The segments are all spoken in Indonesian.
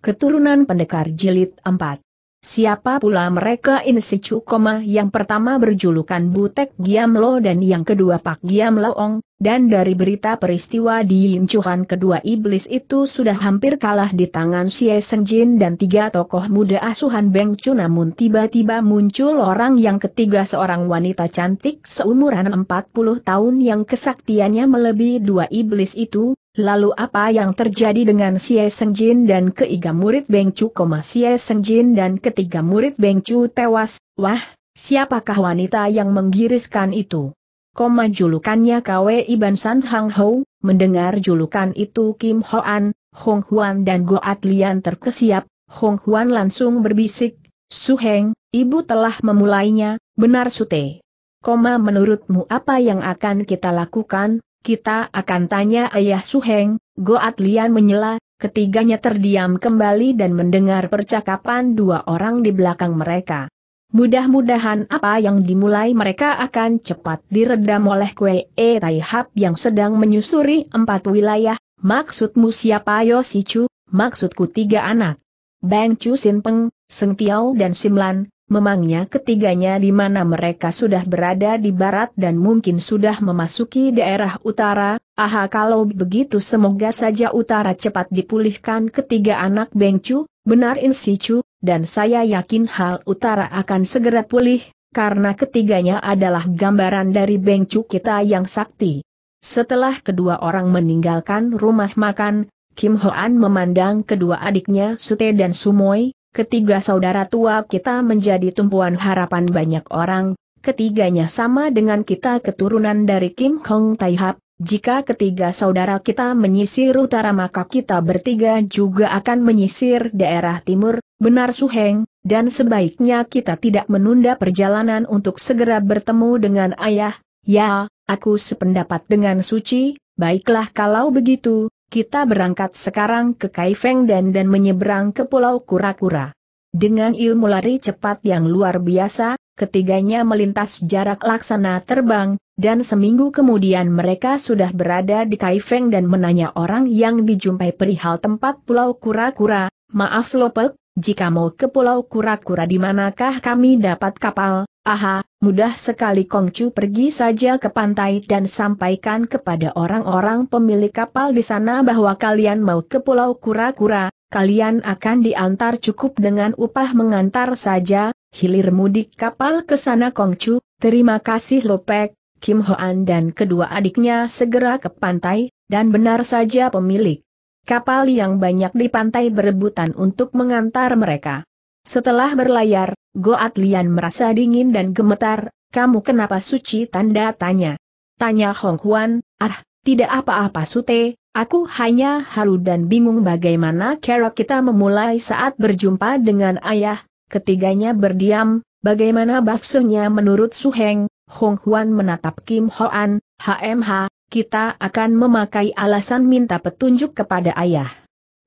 Keturunan Pendekar Jilid 4 Siapa pula mereka ini si koma yang pertama berjulukan Butek Giam Lo dan yang kedua Pak Giam Loong, dan dari berita peristiwa di Yincuhan kedua iblis itu sudah hampir kalah di tangan Si Xie Jin dan tiga tokoh muda asuhan Beng Chu namun tiba-tiba muncul orang yang ketiga seorang wanita cantik seumuran 40 tahun yang kesaktiannya melebihi dua iblis itu, Lalu apa yang terjadi dengan Xie Senjin dan keiga murid Bengcu, Chu? Xie Senjin dan ketiga murid Bengcu tewas, wah, siapakah wanita yang menggiriskan itu? Koma julukannya Kwe Iban San Hang Hou, mendengar julukan itu Kim Hoan, Hong Huan dan Goat Atlian terkesiap, Hong Huan langsung berbisik, Suheng, ibu telah memulainya, benar Sute. Koma menurutmu apa yang akan kita lakukan, kita akan tanya ayah Suheng, Goat Lian menyela, ketiganya terdiam kembali dan mendengar percakapan dua orang di belakang mereka. Mudah-mudahan apa yang dimulai mereka akan cepat diredam oleh Kue E Hap yang sedang menyusuri empat wilayah, maksudmu siapa Yosichu, maksudku tiga anak. Bang Chu Sin Peng, Seng Tiao dan Simlan, Memangnya ketiganya di mana mereka sudah berada di barat dan mungkin sudah memasuki daerah utara, aha kalau begitu semoga saja utara cepat dipulihkan ketiga anak Bengcu, benar Insicu, dan saya yakin hal utara akan segera pulih, karena ketiganya adalah gambaran dari Bengcu kita yang sakti. Setelah kedua orang meninggalkan rumah makan, Kim Hoan memandang kedua adiknya Sute dan Sumoy, ketiga saudara tua kita menjadi tumpuan harapan banyak orang, ketiganya sama dengan kita keturunan dari Kim Hong Tai Hap, jika ketiga saudara kita menyisir utara maka kita bertiga juga akan menyisir daerah timur, benar Suheng, dan sebaiknya kita tidak menunda perjalanan untuk segera bertemu dengan ayah, ya, aku sependapat dengan Suci, baiklah kalau begitu, kita berangkat sekarang ke Kaifeng dan dan menyeberang ke Pulau Kura-Kura. Dengan ilmu lari cepat yang luar biasa, ketiganya melintas jarak laksana terbang, dan seminggu kemudian mereka sudah berada di Kaifeng dan menanya orang yang dijumpai perihal tempat Pulau Kura-Kura, maaf Lopek, jika mau ke Pulau Kura-Kura di manakah kami dapat kapal, Aha, mudah sekali Kongcu pergi saja ke pantai dan sampaikan kepada orang-orang pemilik kapal di sana bahwa kalian mau ke Pulau Kura-Kura, kalian akan diantar cukup dengan upah mengantar saja, hilir mudik kapal ke sana Kongcu, terima kasih Lopek, Kim Hoan dan kedua adiknya segera ke pantai, dan benar saja pemilik kapal yang banyak di pantai berebutan untuk mengantar mereka. Setelah berlayar, Goat Lian merasa dingin dan gemetar, kamu kenapa suci tanda tanya. Tanya Hong Huan, ah, tidak apa-apa Sute, aku hanya halu dan bingung bagaimana cara kita memulai saat berjumpa dengan ayah, ketiganya berdiam, bagaimana baksonya menurut Su Heng? Hong Huan menatap Kim Hoan, HMH, kita akan memakai alasan minta petunjuk kepada ayah.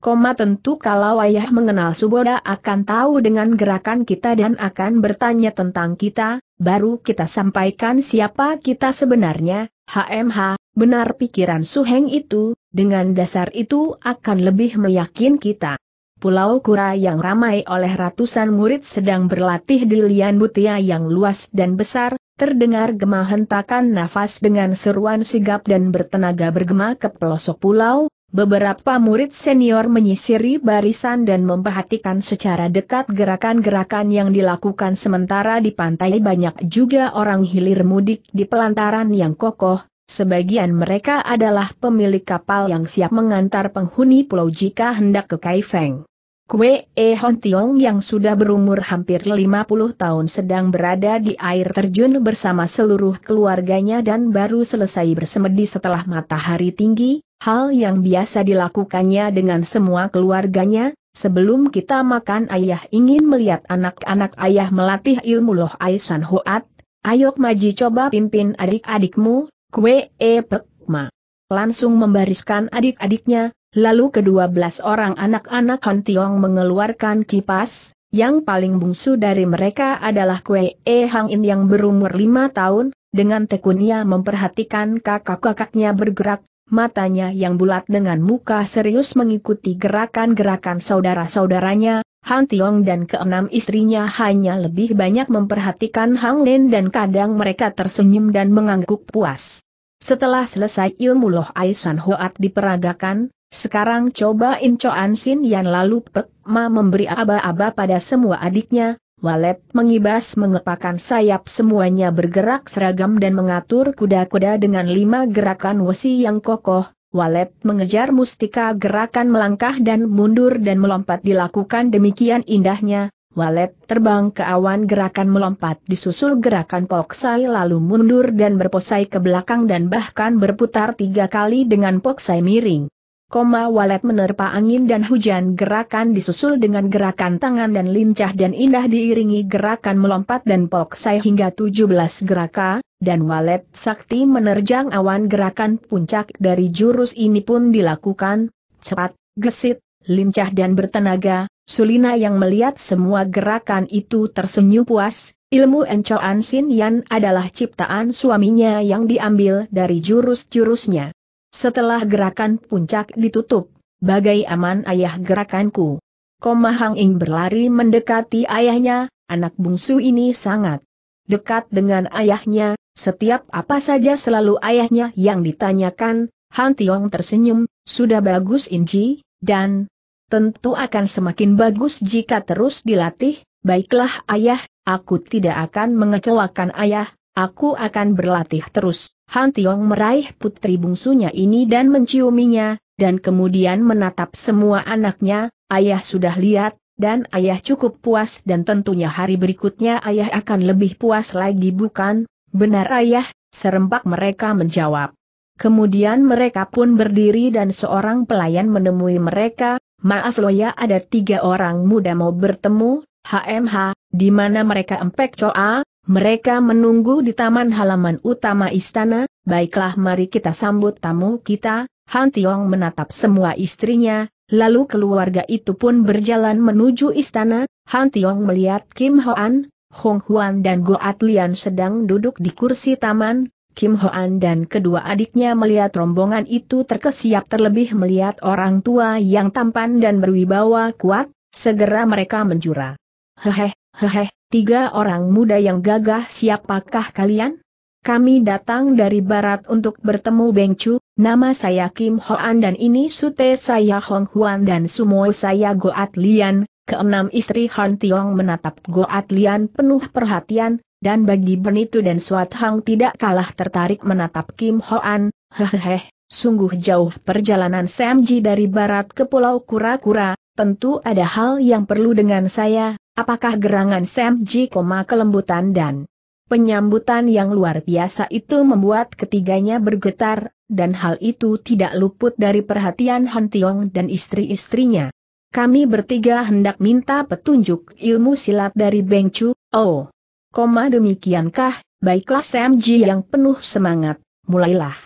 Koma tentu kalau ayah mengenal Suboda akan tahu dengan gerakan kita dan akan bertanya tentang kita, baru kita sampaikan siapa kita sebenarnya, HMH, benar pikiran Suheng itu, dengan dasar itu akan lebih meyakin kita. Pulau Kura yang ramai oleh ratusan murid sedang berlatih di lian butia yang luas dan besar, terdengar gemah hentakan nafas dengan seruan sigap dan bertenaga bergema ke pelosok pulau, Beberapa murid senior menyisiri barisan dan memperhatikan secara dekat gerakan-gerakan yang dilakukan sementara di pantai banyak juga orang hilir mudik di pelantaran yang kokoh, sebagian mereka adalah pemilik kapal yang siap mengantar penghuni pulau jika hendak ke Kaifeng. Kue E Hon Tiong yang sudah berumur hampir 50 tahun sedang berada di air terjun bersama seluruh keluarganya dan baru selesai bersemedi setelah matahari tinggi, hal yang biasa dilakukannya dengan semua keluarganya, sebelum kita makan ayah ingin melihat anak-anak ayah melatih ilmu loh Aisan Hoat, ayok maji coba pimpin adik-adikmu, kue e pekma. Langsung membariskan adik-adiknya, lalu kedua belas orang anak-anak Han Tiong mengeluarkan kipas, yang paling bungsu dari mereka adalah Kue E Hang In yang berumur lima tahun, dengan tekunnya memperhatikan kakak-kakaknya bergerak, matanya yang bulat dengan muka serius mengikuti gerakan-gerakan saudara-saudaranya, Hang Tiong dan keenam istrinya hanya lebih banyak memperhatikan Hang Lin dan kadang mereka tersenyum dan mengangguk puas. Setelah selesai ilmu Loh Aisan Hoat diperagakan, sekarang coba Incho Sin yang lalu Pek Ma memberi aba-aba pada semua adiknya, Walet mengibas mengepakan sayap semuanya bergerak seragam dan mengatur kuda-kuda dengan lima gerakan wesi yang kokoh. Walet mengejar mustika gerakan melangkah dan mundur dan melompat dilakukan demikian indahnya. Walet terbang ke awan gerakan melompat disusul gerakan poksai lalu mundur dan berposai ke belakang dan bahkan berputar tiga kali dengan poksai miring. Koma walet menerpa angin dan hujan gerakan disusul dengan gerakan tangan dan lincah dan indah diiringi gerakan melompat dan poksai hingga 17 geraka, dan walet sakti menerjang awan gerakan puncak dari jurus ini pun dilakukan, cepat, gesit, lincah dan bertenaga, Sulina yang melihat semua gerakan itu tersenyum puas, ilmu Encoan Sin Yan adalah ciptaan suaminya yang diambil dari jurus-jurusnya. Setelah gerakan puncak ditutup, bagai aman ayah gerakanku. Koma Hang Ing berlari mendekati ayahnya, anak bungsu ini sangat dekat dengan ayahnya, setiap apa saja selalu ayahnya yang ditanyakan, Han Tiong tersenyum, sudah bagus Inji, dan tentu akan semakin bagus jika terus dilatih, baiklah ayah, aku tidak akan mengecewakan ayah, Aku akan berlatih terus. Han Tiong meraih putri bungsunya ini dan menciuminya, dan kemudian menatap semua anaknya, ayah sudah lihat, dan ayah cukup puas dan tentunya hari berikutnya ayah akan lebih puas lagi bukan? Benar ayah, serempak mereka menjawab. Kemudian mereka pun berdiri dan seorang pelayan menemui mereka, maaf loya ada tiga orang muda mau bertemu, HMH, di mana mereka empek coa, mereka menunggu di taman halaman utama istana, baiklah mari kita sambut tamu kita, Han Tiong menatap semua istrinya, lalu keluarga itu pun berjalan menuju istana, Han Tiong melihat Kim Hoan, Hong Huan dan Go Atlian sedang duduk di kursi taman, Kim Hoan dan kedua adiknya melihat rombongan itu terkesiap terlebih melihat orang tua yang tampan dan berwibawa kuat, segera mereka menjura. Hehe, hehe tiga orang muda yang gagah siapakah kalian? Kami datang dari barat untuk bertemu Bengcu, nama saya Kim Hoan dan ini sute saya Hong Huan dan sumo saya Goat Lian, keenam istri Han Tiong menatap Goat Lian penuh perhatian, dan bagi Benitu dan Suat Hang tidak kalah tertarik menatap Kim Hoan, hehehe, sungguh jauh perjalanan Samji dari barat ke Pulau Kura-Kura, tentu ada hal yang perlu dengan saya, Apakah gerangan Sam Ji kelembutan dan penyambutan yang luar biasa itu membuat ketiganya bergetar, dan hal itu tidak luput dari perhatian Han Tiong dan istri-istrinya. Kami bertiga hendak minta petunjuk ilmu silat dari Beng Chu, oh. Koma demikiankah, baiklah Sam Ji yang penuh semangat, mulailah.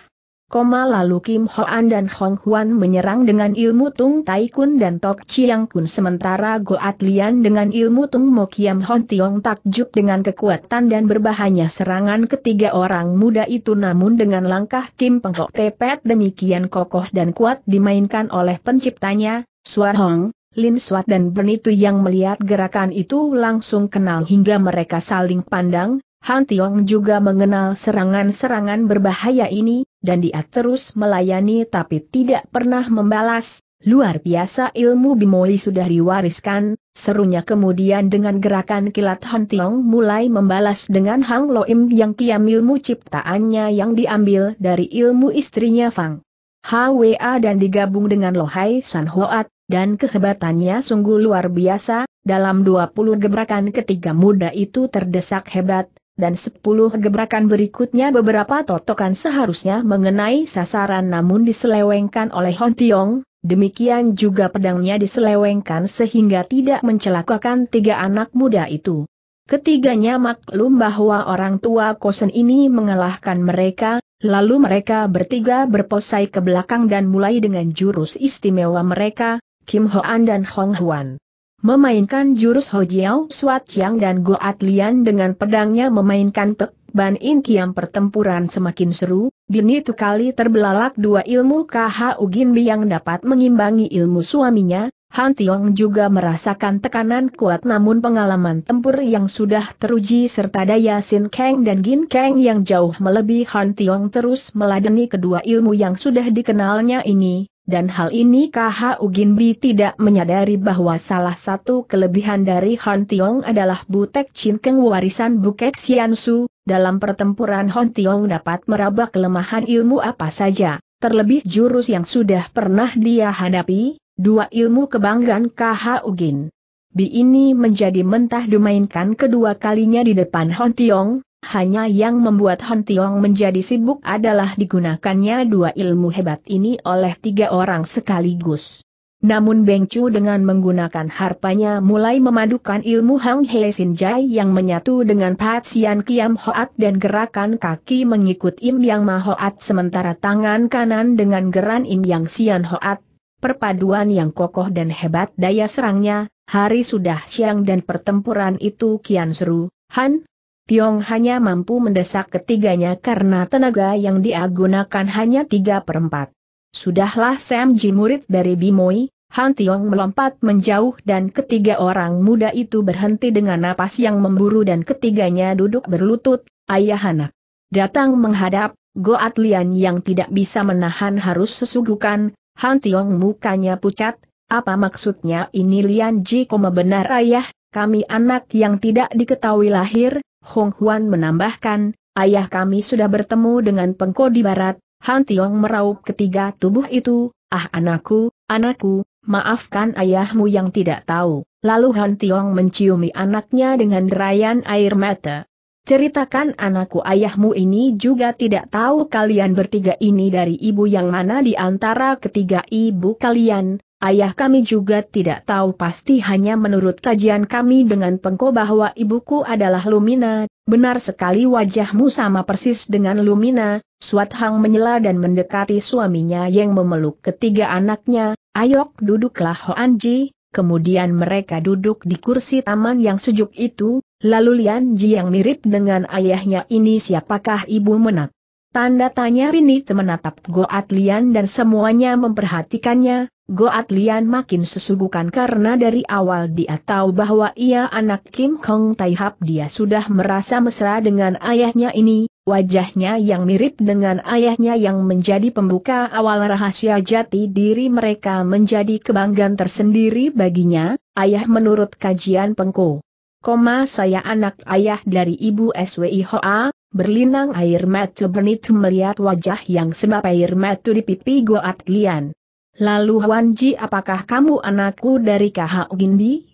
Koma lalu Kim Hoan dan Hong Huan menyerang dengan ilmu Tung Tai Kun dan Tok Chiang Kun sementara Go At Lian dengan ilmu Tung Mo Kiam Hon Tiong takjub dengan kekuatan dan berbahaya serangan ketiga orang muda itu namun dengan langkah Kim Peng Ho Tepet demikian kokoh dan kuat dimainkan oleh penciptanya, Suar Hong, Lin Suat dan Bernitu yang melihat gerakan itu langsung kenal hingga mereka saling pandang, Han Tiong juga mengenal serangan-serangan berbahaya ini, dan dia terus melayani tapi tidak pernah membalas, Luar biasa ilmu Bimoli sudah diwariskan, serunya kemudian dengan gerakan kilat Han Tiong mulai membalas dengan Hang Loim yang kiam ilmu ciptaannya yang diambil dari ilmu istrinya Fang. HWA dan digabung dengan Lohai San Hoat, dan kehebatannya sungguh luar biasa, dalam 20 gebrakan ketiga muda itu terdesak hebat, dan sepuluh gebrakan berikutnya beberapa totokan seharusnya mengenai sasaran namun diselewengkan oleh Hon Tiong, demikian juga pedangnya diselewengkan sehingga tidak mencelakakan tiga anak muda itu. Ketiganya maklum bahwa orang tua kosen ini mengalahkan mereka, lalu mereka bertiga berposai ke belakang dan mulai dengan jurus istimewa mereka, Kim Hoan dan Hong Huan memainkan jurus Hojiao Suat Chiang dan Goat Lian dengan pedangnya memainkan Pek Ban In Kiam pertempuran semakin seru, Bin itu kali terbelalak dua ilmu KHU Gin yang dapat mengimbangi ilmu suaminya, Han Tiong juga merasakan tekanan kuat namun pengalaman tempur yang sudah teruji serta daya Sin Kang dan Gin Kang yang jauh melebihi Han Tiong terus meladeni kedua ilmu yang sudah dikenalnya ini, dan hal ini KH Uginbi tidak menyadari bahwa salah satu kelebihan dari Han Tiong adalah Butek Chin Keng warisan Buket Xian Su, dalam pertempuran Han Tiong dapat meraba kelemahan ilmu apa saja, terlebih jurus yang sudah pernah dia hadapi, dua ilmu kebanggaan KH Ugin. Bi ini menjadi mentah dimainkan kedua kalinya di depan Hon Tiong, hanya yang membuat Han Tiong menjadi sibuk adalah digunakannya dua ilmu hebat ini oleh tiga orang sekaligus. Namun Beng Chu dengan menggunakan harpanya mulai memadukan ilmu Hang He Sin Jai yang menyatu dengan Sian Kiam Hoat dan gerakan kaki mengikut Im Yang Ma Hoat sementara tangan kanan dengan geran Im Yang Sian Hoat. Perpaduan yang kokoh dan hebat daya serangnya, hari sudah siang dan pertempuran itu kian seru, Han, Tiong hanya mampu mendesak ketiganya karena tenaga yang dia gunakan hanya tiga perempat. Sudahlah Sam Ji murid dari Bimoi, Han Tiong melompat menjauh dan ketiga orang muda itu berhenti dengan napas yang memburu dan ketiganya duduk berlutut, ayah anak. Datang menghadap, Goat Lian yang tidak bisa menahan harus sesugukan, Han Tiong mukanya pucat, apa maksudnya ini Lian Ji koma benar ayah, kami anak yang tidak diketahui lahir, Hong Huan menambahkan, ayah kami sudah bertemu dengan pengko di barat, Han Tiong meraup ketiga tubuh itu, ah anakku, anakku, maafkan ayahmu yang tidak tahu. Lalu Han Tiong menciumi anaknya dengan derayan air mata. Ceritakan anakku ayahmu ini juga tidak tahu kalian bertiga ini dari ibu yang mana di antara ketiga ibu kalian, Ayah kami juga tidak tahu pasti hanya menurut kajian kami dengan pengko bahwa ibuku adalah Lumina, benar sekali wajahmu sama persis dengan Lumina, Suat Hang menyela dan mendekati suaminya yang memeluk ketiga anaknya, Ayok duduklah Hoan Ji, kemudian mereka duduk di kursi taman yang sejuk itu, lalu Lian Ji yang mirip dengan ayahnya ini siapakah ibu menak. Tanda tanya ini menatap Goat Lian dan semuanya memperhatikannya, Goat Lian makin sesugukan karena dari awal dia tahu bahwa ia anak Kim Kong Tai Hap dia sudah merasa mesra dengan ayahnya ini, wajahnya yang mirip dengan ayahnya yang menjadi pembuka awal rahasia jati diri mereka menjadi kebanggaan tersendiri baginya, ayah menurut kajian pengko. Koma saya anak ayah dari ibu SWI Hoa, Berlinang air mata Bernit melihat wajah yang sebab air mata di pipi Goat Lian. Lalu Huan Ji apakah kamu anakku dari KH Gindi?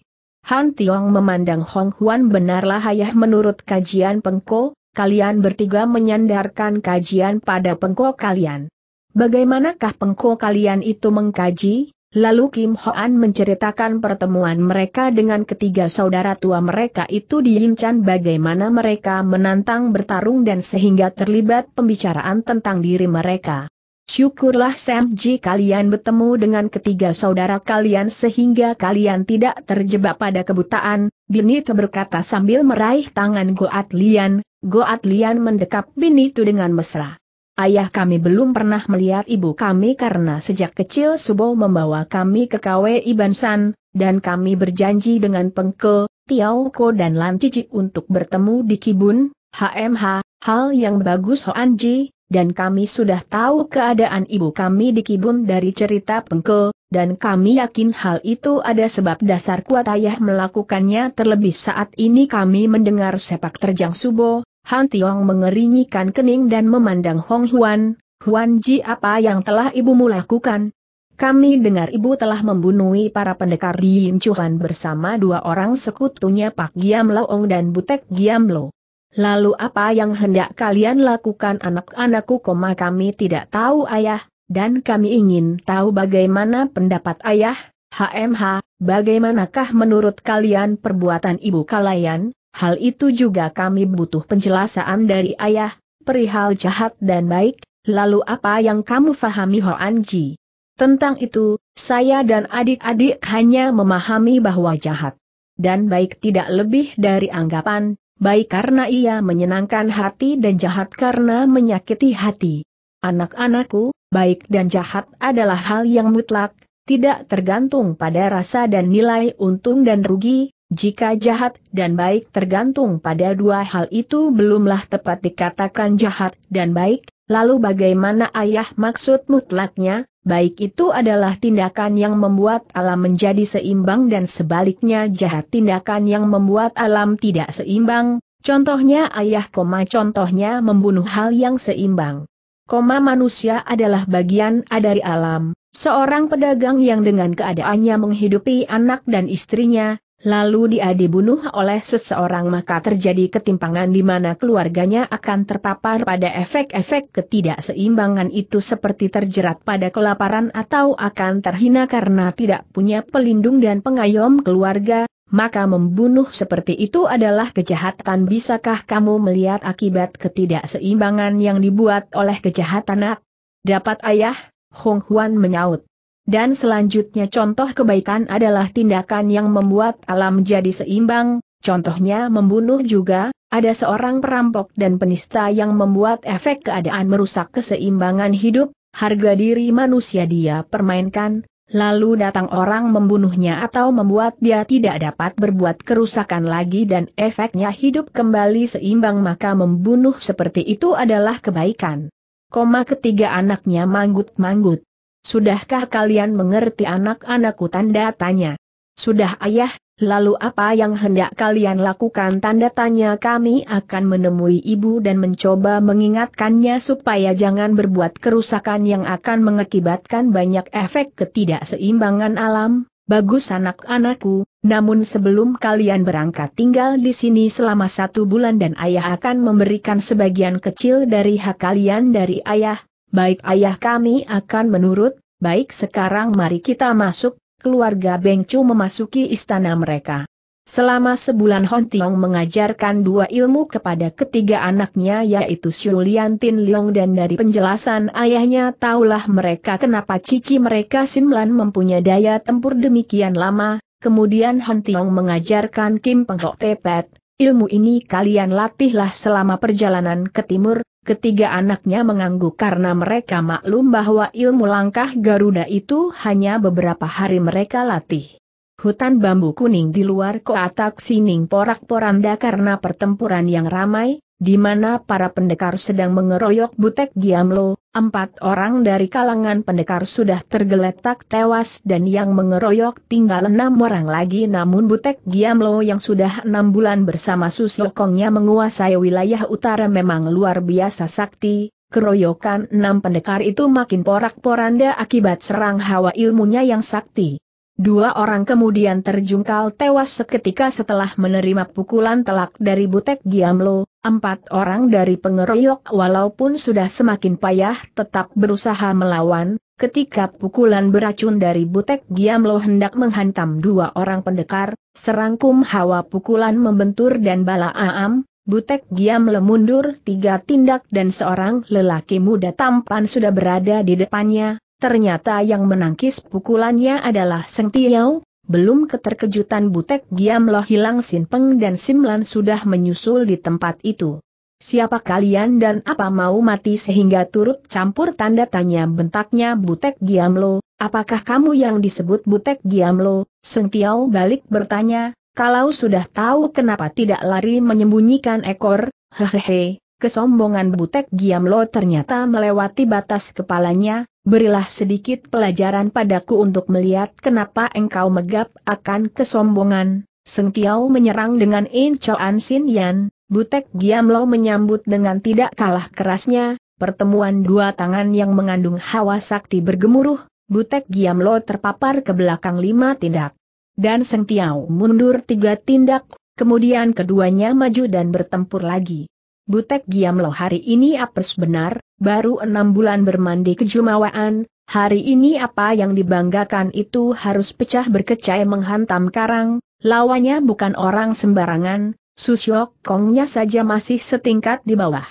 Han Tiong memandang Hong Huan benarlah ayah menurut kajian pengko, kalian bertiga menyandarkan kajian pada pengko kalian. Bagaimanakah pengko kalian itu mengkaji? Lalu Kim Hoan menceritakan pertemuan mereka dengan ketiga saudara tua mereka itu di Yinchan bagaimana mereka menantang bertarung dan sehingga terlibat pembicaraan tentang diri mereka. Syukurlah Sam Ji kalian bertemu dengan ketiga saudara kalian sehingga kalian tidak terjebak pada kebutaan, Binito berkata sambil meraih tangan Goat Lian, Goat Lian mendekap Binito dengan mesra. Ayah kami belum pernah melihat ibu kami karena sejak kecil Subo membawa kami ke KW ibansan dan kami berjanji dengan Pengke, Tiao Ko dan Lan Cici untuk bertemu di Kibun, HMH, hal yang bagus Hoanji dan kami sudah tahu keadaan ibu kami di Kibun dari cerita Pengke, dan kami yakin hal itu ada sebab dasar kuat ayah melakukannya terlebih saat ini kami mendengar sepak terjang Subo, Han Tiong mengeringkan kening dan memandang Hong Huan, Huan Ji apa yang telah ibumu lakukan? Kami dengar ibu telah membunuh para pendekar di Yin Chuan bersama dua orang sekutunya Pak Giam Loong dan Butek Giam Lo. Lalu apa yang hendak kalian lakukan anak-anakku koma kami tidak tahu ayah, dan kami ingin tahu bagaimana pendapat ayah, HMH, bagaimanakah menurut kalian perbuatan ibu kalian? Hal itu juga kami butuh penjelasan dari ayah, perihal jahat dan baik, lalu apa yang kamu fahami Hoan Ji? Tentang itu, saya dan adik-adik hanya memahami bahwa jahat dan baik tidak lebih dari anggapan, baik karena ia menyenangkan hati dan jahat karena menyakiti hati. Anak-anakku, baik dan jahat adalah hal yang mutlak, tidak tergantung pada rasa dan nilai untung dan rugi, jika jahat dan baik tergantung pada dua hal itu belumlah tepat dikatakan jahat dan baik, lalu bagaimana ayah maksud mutlaknya, baik itu adalah tindakan yang membuat alam menjadi seimbang dan sebaliknya jahat tindakan yang membuat alam tidak seimbang, contohnya ayah koma contohnya membunuh hal yang seimbang. Koma manusia adalah bagian dari alam, seorang pedagang yang dengan keadaannya menghidupi anak dan istrinya, lalu dia dibunuh oleh seseorang maka terjadi ketimpangan di mana keluarganya akan terpapar pada efek-efek ketidakseimbangan itu seperti terjerat pada kelaparan atau akan terhina karena tidak punya pelindung dan pengayom keluarga, maka membunuh seperti itu adalah kejahatan bisakah kamu melihat akibat ketidakseimbangan yang dibuat oleh kejahatan Dapat ayah, Hong Huan menyaut. Dan selanjutnya contoh kebaikan adalah tindakan yang membuat alam jadi seimbang, contohnya membunuh juga, ada seorang perampok dan penista yang membuat efek keadaan merusak keseimbangan hidup, harga diri manusia dia permainkan, lalu datang orang membunuhnya atau membuat dia tidak dapat berbuat kerusakan lagi dan efeknya hidup kembali seimbang maka membunuh seperti itu adalah kebaikan. Koma ketiga anaknya manggut-manggut. Sudahkah kalian mengerti anak-anakku tanda tanya? Sudah ayah, lalu apa yang hendak kalian lakukan tanda tanya kami akan menemui ibu dan mencoba mengingatkannya supaya jangan berbuat kerusakan yang akan mengakibatkan banyak efek ketidakseimbangan alam. Bagus anak-anakku, namun sebelum kalian berangkat tinggal di sini selama satu bulan dan ayah akan memberikan sebagian kecil dari hak kalian dari ayah, baik ayah kami akan menurut, baik sekarang mari kita masuk, keluarga Bengcu memasuki istana mereka. Selama sebulan Hon Tiong mengajarkan dua ilmu kepada ketiga anaknya yaitu Lian Tin Leong dan dari penjelasan ayahnya taulah mereka kenapa cici mereka Simlan mempunyai daya tempur demikian lama, kemudian Hon Tiong mengajarkan Kim Peng Hok Tepet, ilmu ini kalian latihlah selama perjalanan ke timur, Ketiga anaknya mengangguk karena mereka maklum bahwa ilmu langkah Garuda itu hanya beberapa hari mereka latih. Hutan bambu kuning di luar koatak sining porak-poranda karena pertempuran yang ramai, di mana para pendekar sedang mengeroyok Butek Giamlo, empat orang dari kalangan pendekar sudah tergeletak tewas dan yang mengeroyok tinggal enam orang lagi namun Butek Giamlo yang sudah enam bulan bersama Susokongnya menguasai wilayah utara memang luar biasa sakti, keroyokan enam pendekar itu makin porak-poranda akibat serang hawa ilmunya yang sakti. Dua orang kemudian terjungkal tewas seketika setelah menerima pukulan telak dari Butek Giamlo. Empat orang dari pengeroyok walaupun sudah semakin payah tetap berusaha melawan, ketika pukulan beracun dari Butek Giam Giamlo hendak menghantam dua orang pendekar, serangkum hawa pukulan membentur dan bala aam, Butek Giamlo mundur tiga tindak dan seorang lelaki muda tampan sudah berada di depannya, ternyata yang menangkis pukulannya adalah Seng Tiau, belum keterkejutan Butek Giamloh hilang sinpeng dan Simlan sudah menyusul di tempat itu. Siapa kalian dan apa mau mati sehingga turut campur tanda tanya bentaknya Butek Giamlo, apakah kamu yang disebut Butek Giamlo? Seng Tiao balik bertanya, kalau sudah tahu kenapa tidak lari menyembunyikan ekor, hehehe, kesombongan Butek Giamlo ternyata melewati batas kepalanya, berilah sedikit pelajaran padaku untuk melihat kenapa engkau megap akan kesombongan. Seng Tiao menyerang dengan In Choan Sin Yan, Butek Giamlo menyambut dengan tidak kalah kerasnya, pertemuan dua tangan yang mengandung hawa sakti bergemuruh, Butek Giam Lo terpapar ke belakang lima tindak. Dan Seng Tiao mundur tiga tindak, kemudian keduanya maju dan bertempur lagi. Butek Giam lo hari ini apes benar, baru enam bulan bermandi kejumawaan, hari ini apa yang dibanggakan itu harus pecah berkecai menghantam karang, lawannya bukan orang sembarangan, Susyok Kongnya saja masih setingkat di bawah.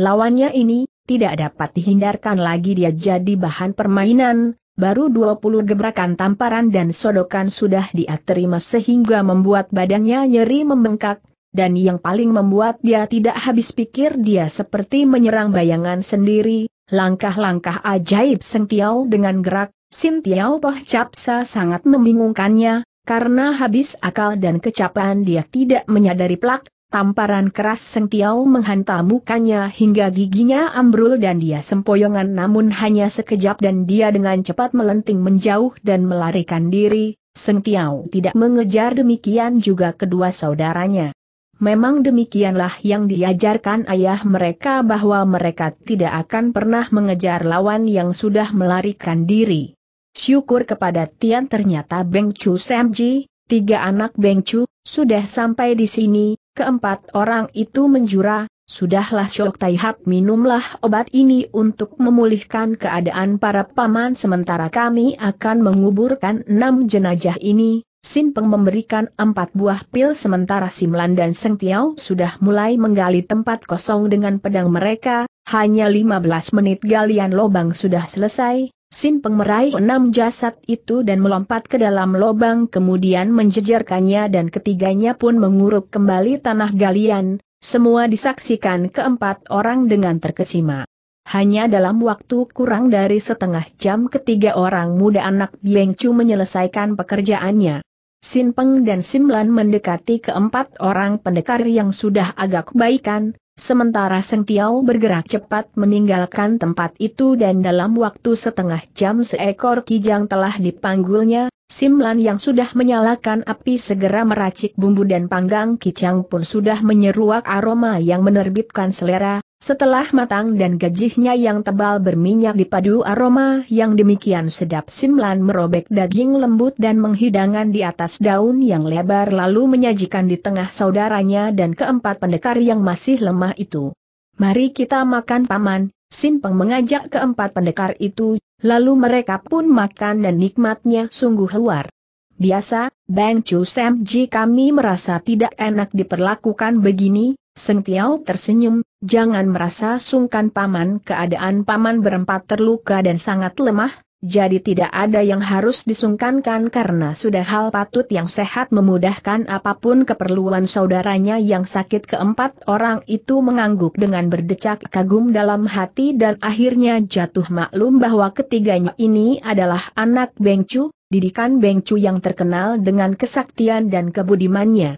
Lawannya ini, tidak dapat dihindarkan lagi dia jadi bahan permainan, baru 20 gebrakan tamparan dan sodokan sudah dia terima sehingga membuat badannya nyeri membengkak, dan yang paling membuat dia tidak habis pikir dia seperti menyerang bayangan sendiri, langkah-langkah ajaib Seng Tiao dengan gerak, Sin Tiao Poh Capsa sangat membingungkannya, karena habis akal dan kecapan dia tidak menyadari plak, tamparan keras Seng Tiao menghantam mukanya hingga giginya ambrul dan dia sempoyongan namun hanya sekejap dan dia dengan cepat melenting menjauh dan melarikan diri, Seng Tiao tidak mengejar demikian juga kedua saudaranya. Memang demikianlah yang diajarkan ayah mereka bahwa mereka tidak akan pernah mengejar lawan yang sudah melarikan diri. Syukur kepada Tian ternyata Beng Chu Samji, tiga anak Beng Chu, sudah sampai di sini, keempat orang itu menjura, sudahlah Syok Taihap minumlah obat ini untuk memulihkan keadaan para paman sementara kami akan menguburkan enam jenajah ini, Sin Peng memberikan empat buah pil sementara Simlan dan Seng Tiao sudah mulai menggali tempat kosong dengan pedang mereka, hanya 15 menit galian lobang sudah selesai, Sin Peng meraih enam jasad itu dan melompat ke dalam lobang kemudian menjejarkannya dan ketiganya pun menguruk kembali tanah galian, semua disaksikan keempat orang dengan terkesima. Hanya dalam waktu kurang dari setengah jam ketiga orang muda anak Biengcu menyelesaikan pekerjaannya. Sin Peng dan Simlan mendekati keempat orang pendekar yang sudah agak baikan, sementara Seng Tiao bergerak cepat meninggalkan tempat itu dan dalam waktu setengah jam seekor kijang telah dipanggulnya, Simlan yang sudah menyalakan api segera meracik bumbu dan panggang kicang pun sudah menyeruak aroma yang menerbitkan selera, setelah matang dan gajihnya yang tebal berminyak dipadu aroma yang demikian sedap Simlan merobek daging lembut dan menghidangan di atas daun yang lebar lalu menyajikan di tengah saudaranya dan keempat pendekar yang masih lemah itu. Mari kita makan paman, Simpeng mengajak keempat pendekar itu, lalu mereka pun makan dan nikmatnya sungguh luar. Biasa, Bang Chu Sam Ji kami merasa tidak enak diperlakukan begini, Seng Tiao tersenyum, jangan merasa sungkan paman keadaan paman berempat terluka dan sangat lemah, jadi tidak ada yang harus disungkankan karena sudah hal patut yang sehat memudahkan apapun keperluan saudaranya yang sakit keempat orang itu mengangguk dengan berdecak kagum dalam hati dan akhirnya jatuh maklum bahwa ketiganya ini adalah anak Bengcu, didikan Bengcu yang terkenal dengan kesaktian dan kebudimannya.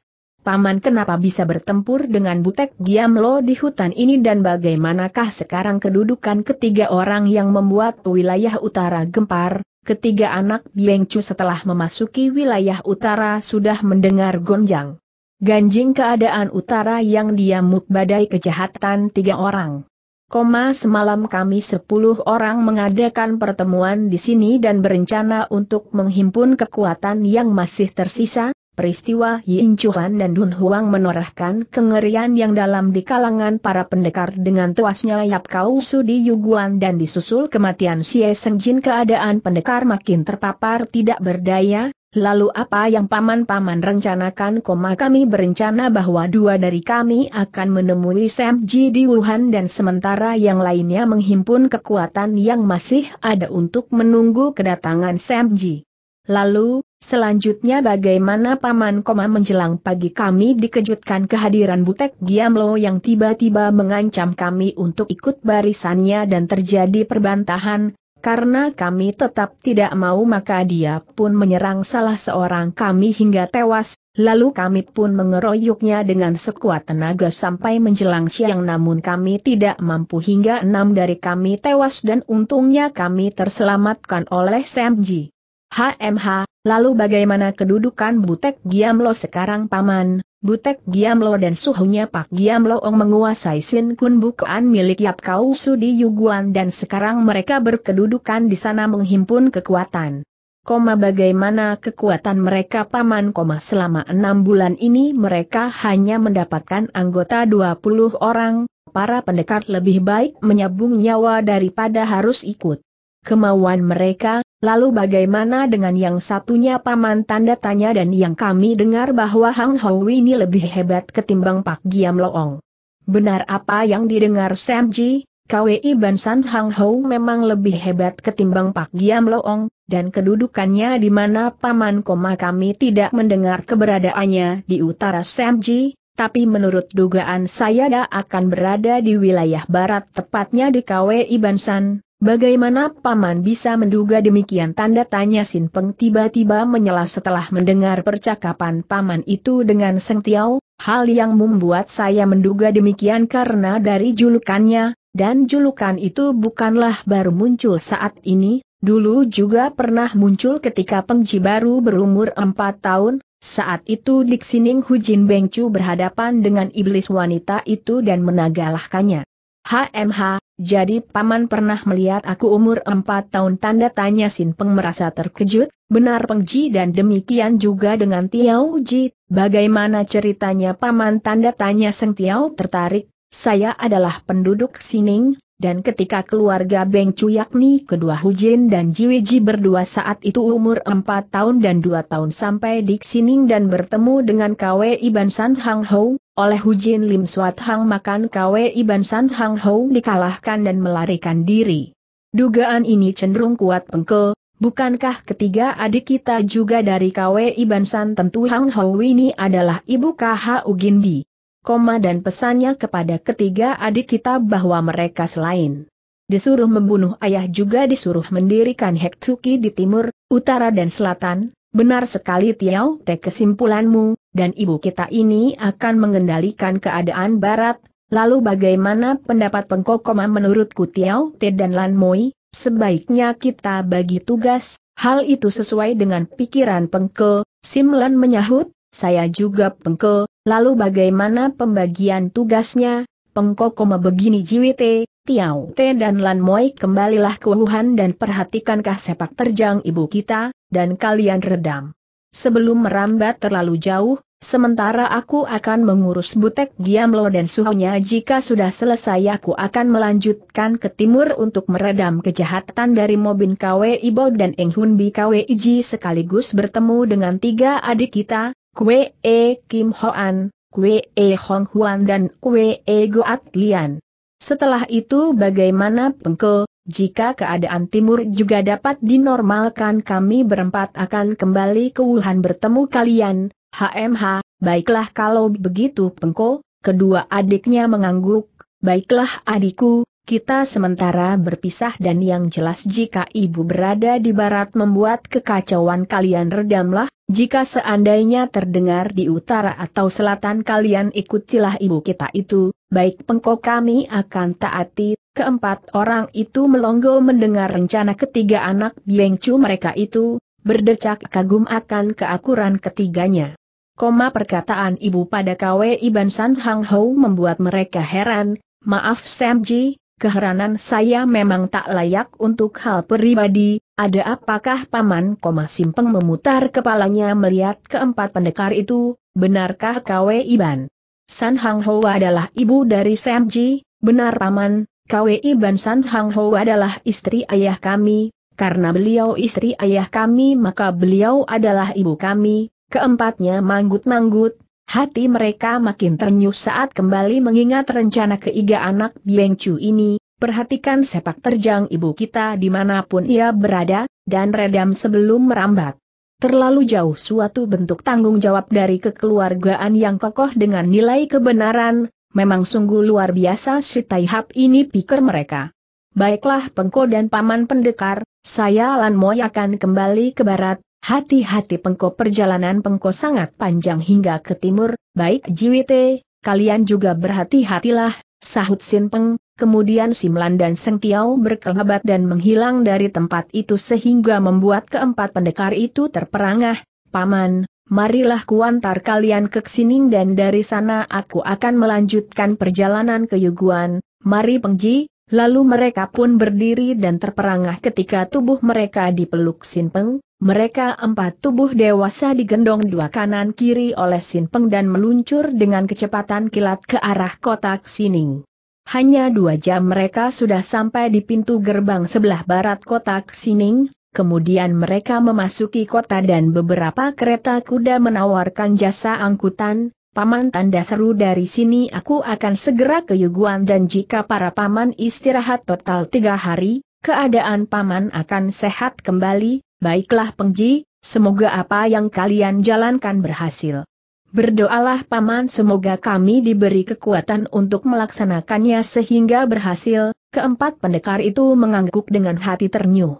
Paman kenapa bisa bertempur dengan Butek Giamlo di hutan ini dan bagaimanakah sekarang kedudukan ketiga orang yang membuat wilayah utara gempar? Ketiga anak Biengcu setelah memasuki wilayah utara sudah mendengar gonjang. Ganjing keadaan utara yang diamuk badai kejahatan tiga orang. Koma semalam kami sepuluh orang mengadakan pertemuan di sini dan berencana untuk menghimpun kekuatan yang masih tersisa, peristiwa Yin Chuan dan Dun Huang menorehkan kengerian yang dalam di kalangan para pendekar dengan tuasnya Yap Kau Su di Yuguan dan disusul kematian Xie Jin. keadaan pendekar makin terpapar tidak berdaya, Lalu apa yang paman-paman rencanakan koma kami berencana bahwa dua dari kami akan menemui Sam Ji di Wuhan dan sementara yang lainnya menghimpun kekuatan yang masih ada untuk menunggu kedatangan Sam Ji. Lalu, selanjutnya bagaimana paman koma menjelang pagi kami dikejutkan kehadiran Butek Giamlo yang tiba-tiba mengancam kami untuk ikut barisannya dan terjadi perbantahan, karena kami tetap tidak mau maka dia pun menyerang salah seorang kami hingga tewas, lalu kami pun mengeroyoknya dengan sekuat tenaga sampai menjelang siang namun kami tidak mampu hingga enam dari kami tewas dan untungnya kami terselamatkan oleh Samji. HMH, Lalu bagaimana kedudukan Butek Giamlo sekarang paman? Butek Giamlo dan suhunya Pak Giamlo Ong menguasai Sin Kun Bukuan milik Yap Kau Sudi Yuguan dan sekarang mereka berkedudukan di sana menghimpun kekuatan. Koma bagaimana kekuatan mereka paman koma selama enam bulan ini mereka hanya mendapatkan anggota 20 orang, para pendekar lebih baik menyabung nyawa daripada harus ikut. Kemauan mereka, Lalu bagaimana dengan yang satunya paman tanda tanya dan yang kami dengar bahwa Hang Hou ini lebih hebat ketimbang Pak Giam Loong. Benar apa yang didengar Sam Ji, KWI Bansan Hang Hou memang lebih hebat ketimbang Pak Giam Loong, dan kedudukannya di mana paman koma kami tidak mendengar keberadaannya di utara Sam Ji, tapi menurut dugaan saya dia akan berada di wilayah barat tepatnya di KWI Bansan, Bagaimana Paman bisa menduga demikian tanda tanya Sin Peng tiba-tiba menyela setelah mendengar percakapan Paman itu dengan Seng Tiao, hal yang membuat saya menduga demikian karena dari julukannya, dan julukan itu bukanlah baru muncul saat ini, dulu juga pernah muncul ketika Pengji baru berumur 4 tahun, saat itu Diksining Hujin Bengcu berhadapan dengan iblis wanita itu dan menagalahkannya. HMH, jadi paman pernah melihat aku umur empat tahun tanda tanya Sin Peng merasa terkejut, benar pengji dan demikian juga dengan Tiau Ji, bagaimana ceritanya paman tanda tanya Seng Tiau tertarik, saya adalah penduduk Sining, dan ketika keluarga Beng Cu yakni kedua Hujin dan Jiwiji berdua saat itu umur 4 tahun dan 2 tahun sampai di Xining dan bertemu dengan KW Iban San Hang Hou, oleh Hujin Lim Suat Hang makan KW Iban San Hang Hou dikalahkan dan melarikan diri. Dugaan ini cenderung kuat pengke, bukankah ketiga adik kita juga dari KW Iban San tentu Hang Hou ini adalah ibu KH Ugin Bi koma dan pesannya kepada ketiga adik kita bahwa mereka selain disuruh membunuh ayah juga disuruh mendirikan Hektuki di timur, utara dan selatan, benar sekali Tiao Te kesimpulanmu, dan ibu kita ini akan mengendalikan keadaan barat, lalu bagaimana pendapat pengkokoma menurutku Tiao Te dan Lan Moi, sebaiknya kita bagi tugas, hal itu sesuai dengan pikiran pengke, Simlan menyahut, saya juga pengke, Lalu bagaimana pembagian tugasnya? Pengkokoma begini jiwite, Tiau Te dan Lan Moi kembalilah ke Wuhan dan perhatikankah sepak terjang ibu kita, dan kalian redam. Sebelum merambat terlalu jauh, sementara aku akan mengurus butek Giamlo dan suhunya jika sudah selesai aku akan melanjutkan ke timur untuk meredam kejahatan dari Mobin Kwe Ibo dan Eng Hun Bi Kwe Iji sekaligus bertemu dengan tiga adik kita, Kwe E Kim Hoan, Kwe E Hong Huan dan Kwe E Goat Lian. Setelah itu bagaimana pengko, jika keadaan timur juga dapat dinormalkan kami berempat akan kembali ke Wuhan bertemu kalian, HMH, baiklah kalau begitu pengko, kedua adiknya mengangguk, baiklah adikku, kita sementara berpisah dan yang jelas jika ibu berada di barat membuat kekacauan kalian redamlah, jika seandainya terdengar di utara atau selatan kalian ikutilah ibu kita itu, baik pengkok kami akan taati, keempat orang itu melonggo mendengar rencana ketiga anak Biengcu mereka itu, berdecak kagum akan keakuran ketiganya. Koma perkataan ibu pada KW Iban San Hang Hou membuat mereka heran, maaf Samji, keheranan saya memang tak layak untuk hal pribadi, ada apakah Paman Koma Simpeng memutar kepalanya melihat keempat pendekar itu, benarkah Kwe Iban? San Hang Ho adalah ibu dari Sam Ji, benar Paman, Kwe Iban San Hang Ho adalah istri ayah kami, karena beliau istri ayah kami maka beliau adalah ibu kami, keempatnya manggut-manggut, hati mereka makin ternyuh saat kembali mengingat rencana keiga anak Bieng Chu ini, Perhatikan sepak terjang ibu kita dimanapun ia berada, dan redam sebelum merambat. Terlalu jauh suatu bentuk tanggung jawab dari kekeluargaan yang kokoh dengan nilai kebenaran, memang sungguh luar biasa si Taihap ini pikir mereka. Baiklah Pengko dan Paman Pendekar, saya Lan Moy akan kembali ke barat, hati-hati Pengko perjalanan Pengko sangat panjang hingga ke timur, baik Jiwite, kalian juga berhati-hatilah, Sahut Sin Peng, kemudian Simlan dan Seng Tiao berkelabat dan menghilang dari tempat itu sehingga membuat keempat pendekar itu terperangah, Paman, marilah kuantar kalian ke Xining dan dari sana aku akan melanjutkan perjalanan ke Yuguan, mari Pengji, Lalu mereka pun berdiri dan terperangah ketika tubuh mereka dipeluk Sinpeng. mereka empat tubuh dewasa digendong dua kanan kiri oleh Sinpeng dan meluncur dengan kecepatan kilat ke arah kotak Sining. Hanya dua jam mereka sudah sampai di pintu gerbang sebelah barat kotak Sining, kemudian mereka memasuki kota dan beberapa kereta kuda menawarkan jasa angkutan, Paman tanda seru dari sini aku akan segera ke Yuguan dan jika para paman istirahat total tiga hari, keadaan paman akan sehat kembali, baiklah pengji, semoga apa yang kalian jalankan berhasil. Berdoalah Paman semoga kami diberi kekuatan untuk melaksanakannya sehingga berhasil, keempat pendekar itu mengangguk dengan hati ternyuh.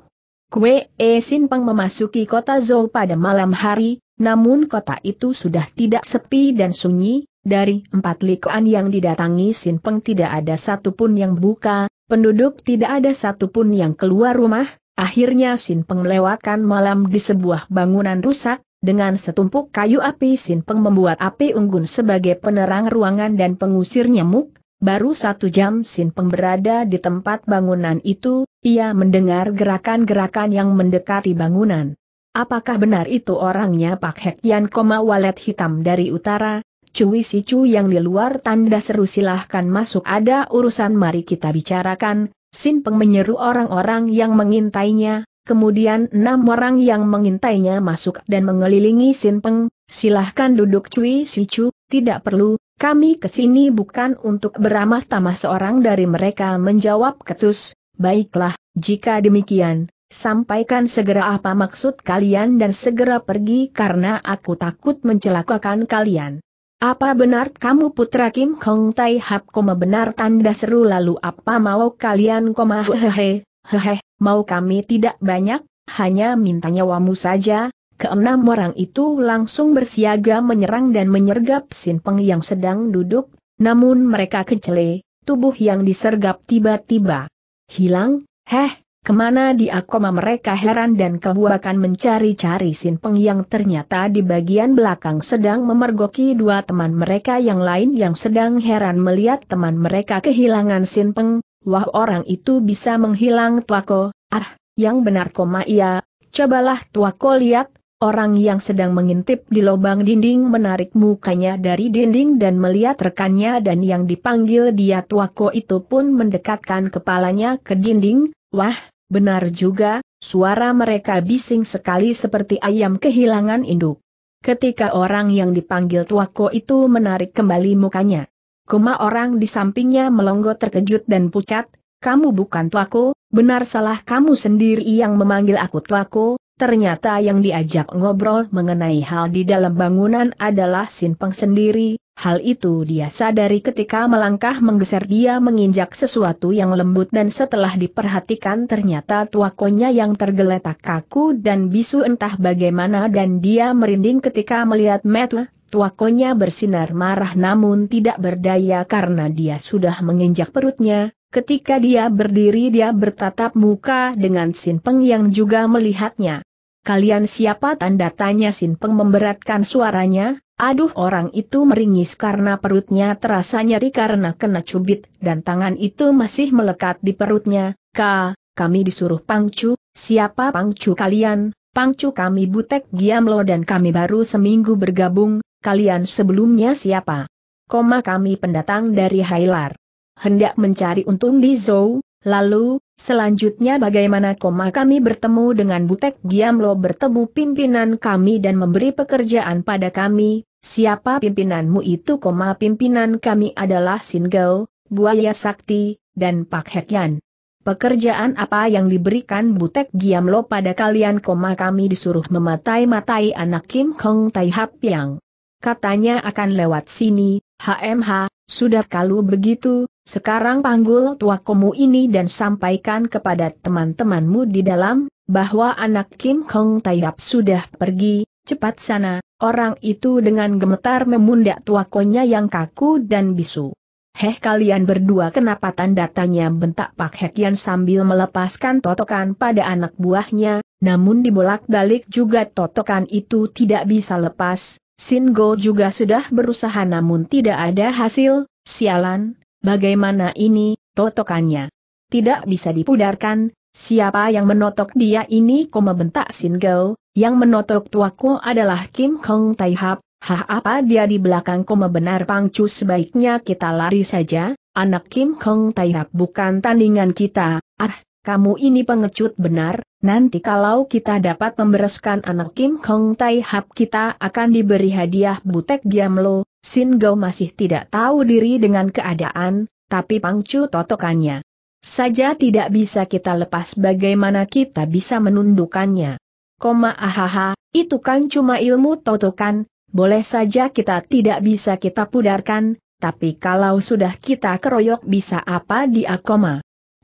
Kue Esin Peng memasuki kota Zhou pada malam hari, namun kota itu sudah tidak sepi dan sunyi, dari empat likuan yang didatangi Sin Peng tidak ada satupun yang buka, penduduk tidak ada satupun yang keluar rumah, akhirnya Sin Peng melewatkan malam di sebuah bangunan rusak, dengan setumpuk kayu api Sin Peng membuat api unggun sebagai penerang ruangan dan pengusir nyamuk, Baru satu jam Sin Peng berada di tempat bangunan itu, ia mendengar gerakan-gerakan yang mendekati bangunan. Apakah benar itu orangnya Pak Hek Yan koma walet hitam dari utara? Cui si cu yang di luar tanda seru silahkan masuk ada urusan mari kita bicarakan, Sin Peng menyeru orang-orang yang mengintainya, kemudian enam orang yang mengintainya masuk dan mengelilingi Sin Peng, Silahkan duduk Cui Sicu, tidak perlu, kami kesini bukan untuk beramah tamah seorang dari mereka menjawab ketus, baiklah, jika demikian, sampaikan segera apa maksud kalian dan segera pergi karena aku takut mencelakakan kalian. Apa benar kamu putra Kim Hong Tai Hap koma benar tanda seru lalu apa mau kalian koma hehehe, hehe, mau kami tidak banyak, hanya minta nyawamu saja, Keenam orang itu langsung bersiaga menyerang dan menyergap Sin Peng yang sedang duduk, namun mereka kecele, tubuh yang disergap tiba-tiba. Hilang, heh, kemana dia koma mereka heran dan kebuakan mencari-cari Sin Peng yang ternyata di bagian belakang sedang memergoki dua teman mereka yang lain yang sedang heran melihat teman mereka kehilangan Sin Peng, wah orang itu bisa menghilang tuako, ah, yang benar koma iya, cobalah tuako lihat, Orang yang sedang mengintip di lubang dinding menarik mukanya dari dinding dan melihat rekannya dan yang dipanggil dia tuako itu pun mendekatkan kepalanya ke dinding, wah, benar juga, suara mereka bising sekali seperti ayam kehilangan induk. Ketika orang yang dipanggil tuako itu menarik kembali mukanya. Koma orang di sampingnya melongo terkejut dan pucat, kamu bukan tuako, benar salah kamu sendiri yang memanggil aku tuako, Ternyata yang diajak ngobrol mengenai hal di dalam bangunan adalah Sin Peng sendiri, hal itu dia sadari ketika melangkah menggeser dia menginjak sesuatu yang lembut dan setelah diperhatikan ternyata tuakonya yang tergeletak kaku dan bisu entah bagaimana dan dia merinding ketika melihat metu, tuakonya bersinar marah namun tidak berdaya karena dia sudah menginjak perutnya, Ketika dia berdiri dia bertatap muka dengan Sin Peng yang juga melihatnya. Kalian siapa tanda tanya Sin Peng memberatkan suaranya, aduh orang itu meringis karena perutnya terasa nyeri karena kena cubit dan tangan itu masih melekat di perutnya, ka, kami disuruh pangcu, siapa pangcu kalian, pangcu kami butek giamlo dan kami baru seminggu bergabung, kalian sebelumnya siapa? Koma kami pendatang dari Hailar hendak mencari untung di Zou? Lalu, selanjutnya bagaimana koma kami bertemu dengan Butek Giamlo bertemu pimpinan kami dan memberi pekerjaan pada kami, siapa pimpinanmu itu koma pimpinan kami adalah Singau, Buaya Sakti, dan Pak Hekyan. Pekerjaan apa yang diberikan Butek Giamlo pada kalian koma kami disuruh mematai-matai anak Kim Hong Tai Hap Yang. Katanya akan lewat sini, HMH, sudah kalau begitu, sekarang panggul tua komu ini dan sampaikan kepada teman-temanmu di dalam, bahwa anak Kim Hong Taiyap sudah pergi, cepat sana, orang itu dengan gemetar memundak tua konya yang kaku dan bisu. Heh kalian berdua kenapa tanda tanya bentak Pak Hekian sambil melepaskan totokan pada anak buahnya, namun dibolak-balik juga totokan itu tidak bisa lepas, Sin Go juga sudah berusaha namun tidak ada hasil, sialan, Bagaimana ini, totokannya? Tidak bisa dipudarkan, siapa yang menotok dia ini koma bentak Singau, yang menotok tuaku adalah Kim Hong Taihap, hah apa dia di belakang koma benar pangcu sebaiknya kita lari saja, anak Kim Hong Taihap bukan tandingan kita, ah, kamu ini pengecut benar, nanti kalau kita dapat membereskan anak Kim Kong Tai Hap kita akan diberi hadiah butek lo, Sin Gao masih tidak tahu diri dengan keadaan, tapi pangcu totokannya. Saja tidak bisa kita lepas bagaimana kita bisa menundukannya. Koma ahaha, itu kan cuma ilmu totokan, boleh saja kita tidak bisa kita pudarkan, tapi kalau sudah kita keroyok bisa apa dia koma.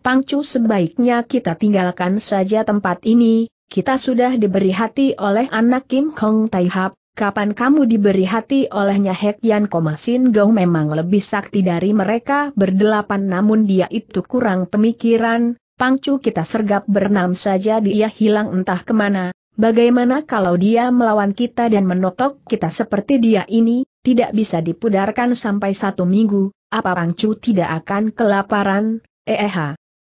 Pangcu sebaiknya kita tinggalkan saja tempat ini, kita sudah diberi hati oleh anak Kim Hong Tai kapan kamu diberi hati olehnya Hek Yan Komasin Gau memang lebih sakti dari mereka berdelapan namun dia itu kurang pemikiran, pangcu kita sergap bernam saja dia hilang entah kemana, bagaimana kalau dia melawan kita dan menotok kita seperti dia ini, tidak bisa dipudarkan sampai satu minggu, apa pangcu tidak akan kelaparan, eh, eh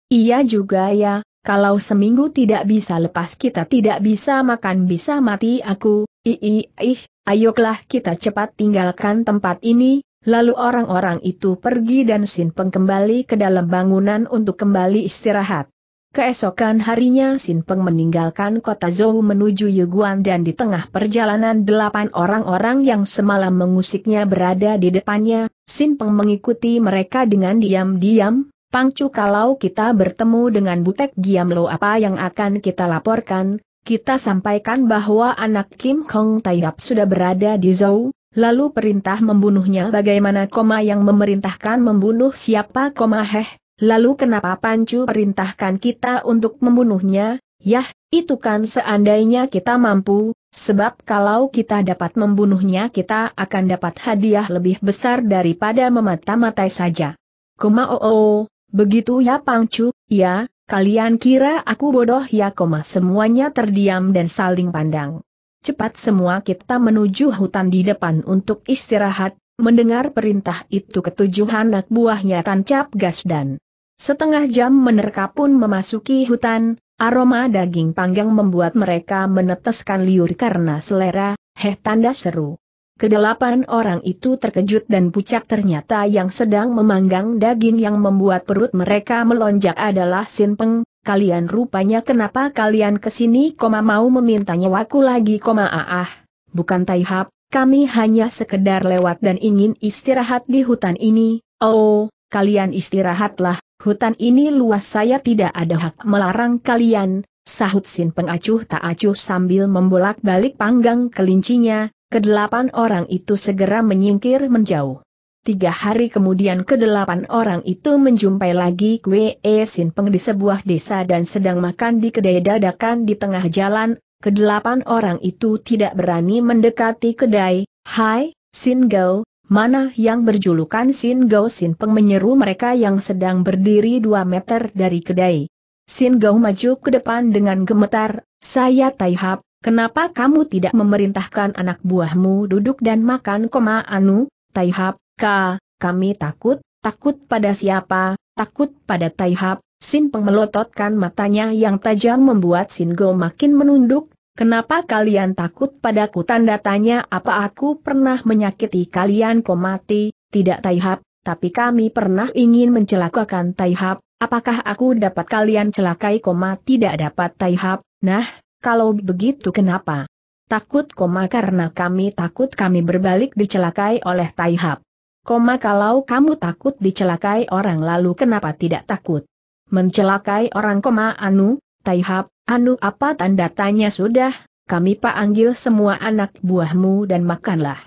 Iya juga ya, kalau seminggu tidak bisa lepas kita tidak bisa makan bisa mati aku, ih ih, ayoklah kita cepat tinggalkan tempat ini, lalu orang-orang itu pergi dan Sin Peng kembali ke dalam bangunan untuk kembali istirahat. Keesokan harinya Sin Peng meninggalkan kota Zhou menuju Yuguan dan di tengah perjalanan delapan orang-orang yang semalam mengusiknya berada di depannya, Sin Peng mengikuti mereka dengan diam-diam, Pangcu kalau kita bertemu dengan Butek Giamlo apa yang akan kita laporkan, kita sampaikan bahwa anak Kim Kong Taiyap sudah berada di Zhou, lalu perintah membunuhnya bagaimana koma yang memerintahkan membunuh siapa koma heh, lalu kenapa Pancu perintahkan kita untuk membunuhnya, yah, itu kan seandainya kita mampu, sebab kalau kita dapat membunuhnya kita akan dapat hadiah lebih besar daripada memata-matai saja. Koma oo, oh, oh. Begitu ya Pangcu, ya, kalian kira aku bodoh ya koma semuanya terdiam dan saling pandang. Cepat semua kita menuju hutan di depan untuk istirahat, mendengar perintah itu ketujuh anak buahnya tancap gas dan setengah jam menerka pun memasuki hutan, aroma daging panggang membuat mereka meneteskan liur karena selera, heh tanda seru. Kedelapan orang itu terkejut dan pucat ternyata yang sedang memanggang daging yang membuat perut mereka melonjak adalah Sin Peng. Kalian rupanya kenapa kalian kesini koma mau meminta waktu lagi koma ah ah. Bukan Taihap, kami hanya sekedar lewat dan ingin istirahat di hutan ini. Oh, kalian istirahatlah, hutan ini luas saya tidak ada hak melarang kalian. Sahut Sin Peng acuh tak acuh sambil membolak-balik panggang kelincinya, Kedelapan orang itu segera menyingkir menjauh. Tiga hari kemudian kedelapan orang itu menjumpai lagi Kwe e Sin di sebuah desa dan sedang makan di kedai dadakan di tengah jalan, kedelapan orang itu tidak berani mendekati kedai, Hai, Sin Gao, mana yang berjulukan Sin Gao Sin Peng menyeru mereka yang sedang berdiri dua meter dari kedai. Sin Gao maju ke depan dengan gemetar, saya Taihap, Kenapa kamu tidak memerintahkan anak buahmu duduk dan makan koma anu, Taihap, ka, kami takut, takut pada siapa, takut pada Taihap, Sin Peng melototkan matanya yang tajam membuat Sin Go makin menunduk, kenapa kalian takut padaku tanda tanya apa aku pernah menyakiti kalian komati, tidak Taihap, tapi kami pernah ingin mencelakakan Taihap, apakah aku dapat kalian celakai koma tidak dapat Taihap, nah, kalau begitu kenapa? Takut koma karena kami takut kami berbalik dicelakai oleh Taihap. Koma kalau kamu takut dicelakai orang lalu kenapa tidak takut? Mencelakai orang koma Anu, Taihap, Anu apa tanda tanya sudah, kami panggil semua anak buahmu dan makanlah.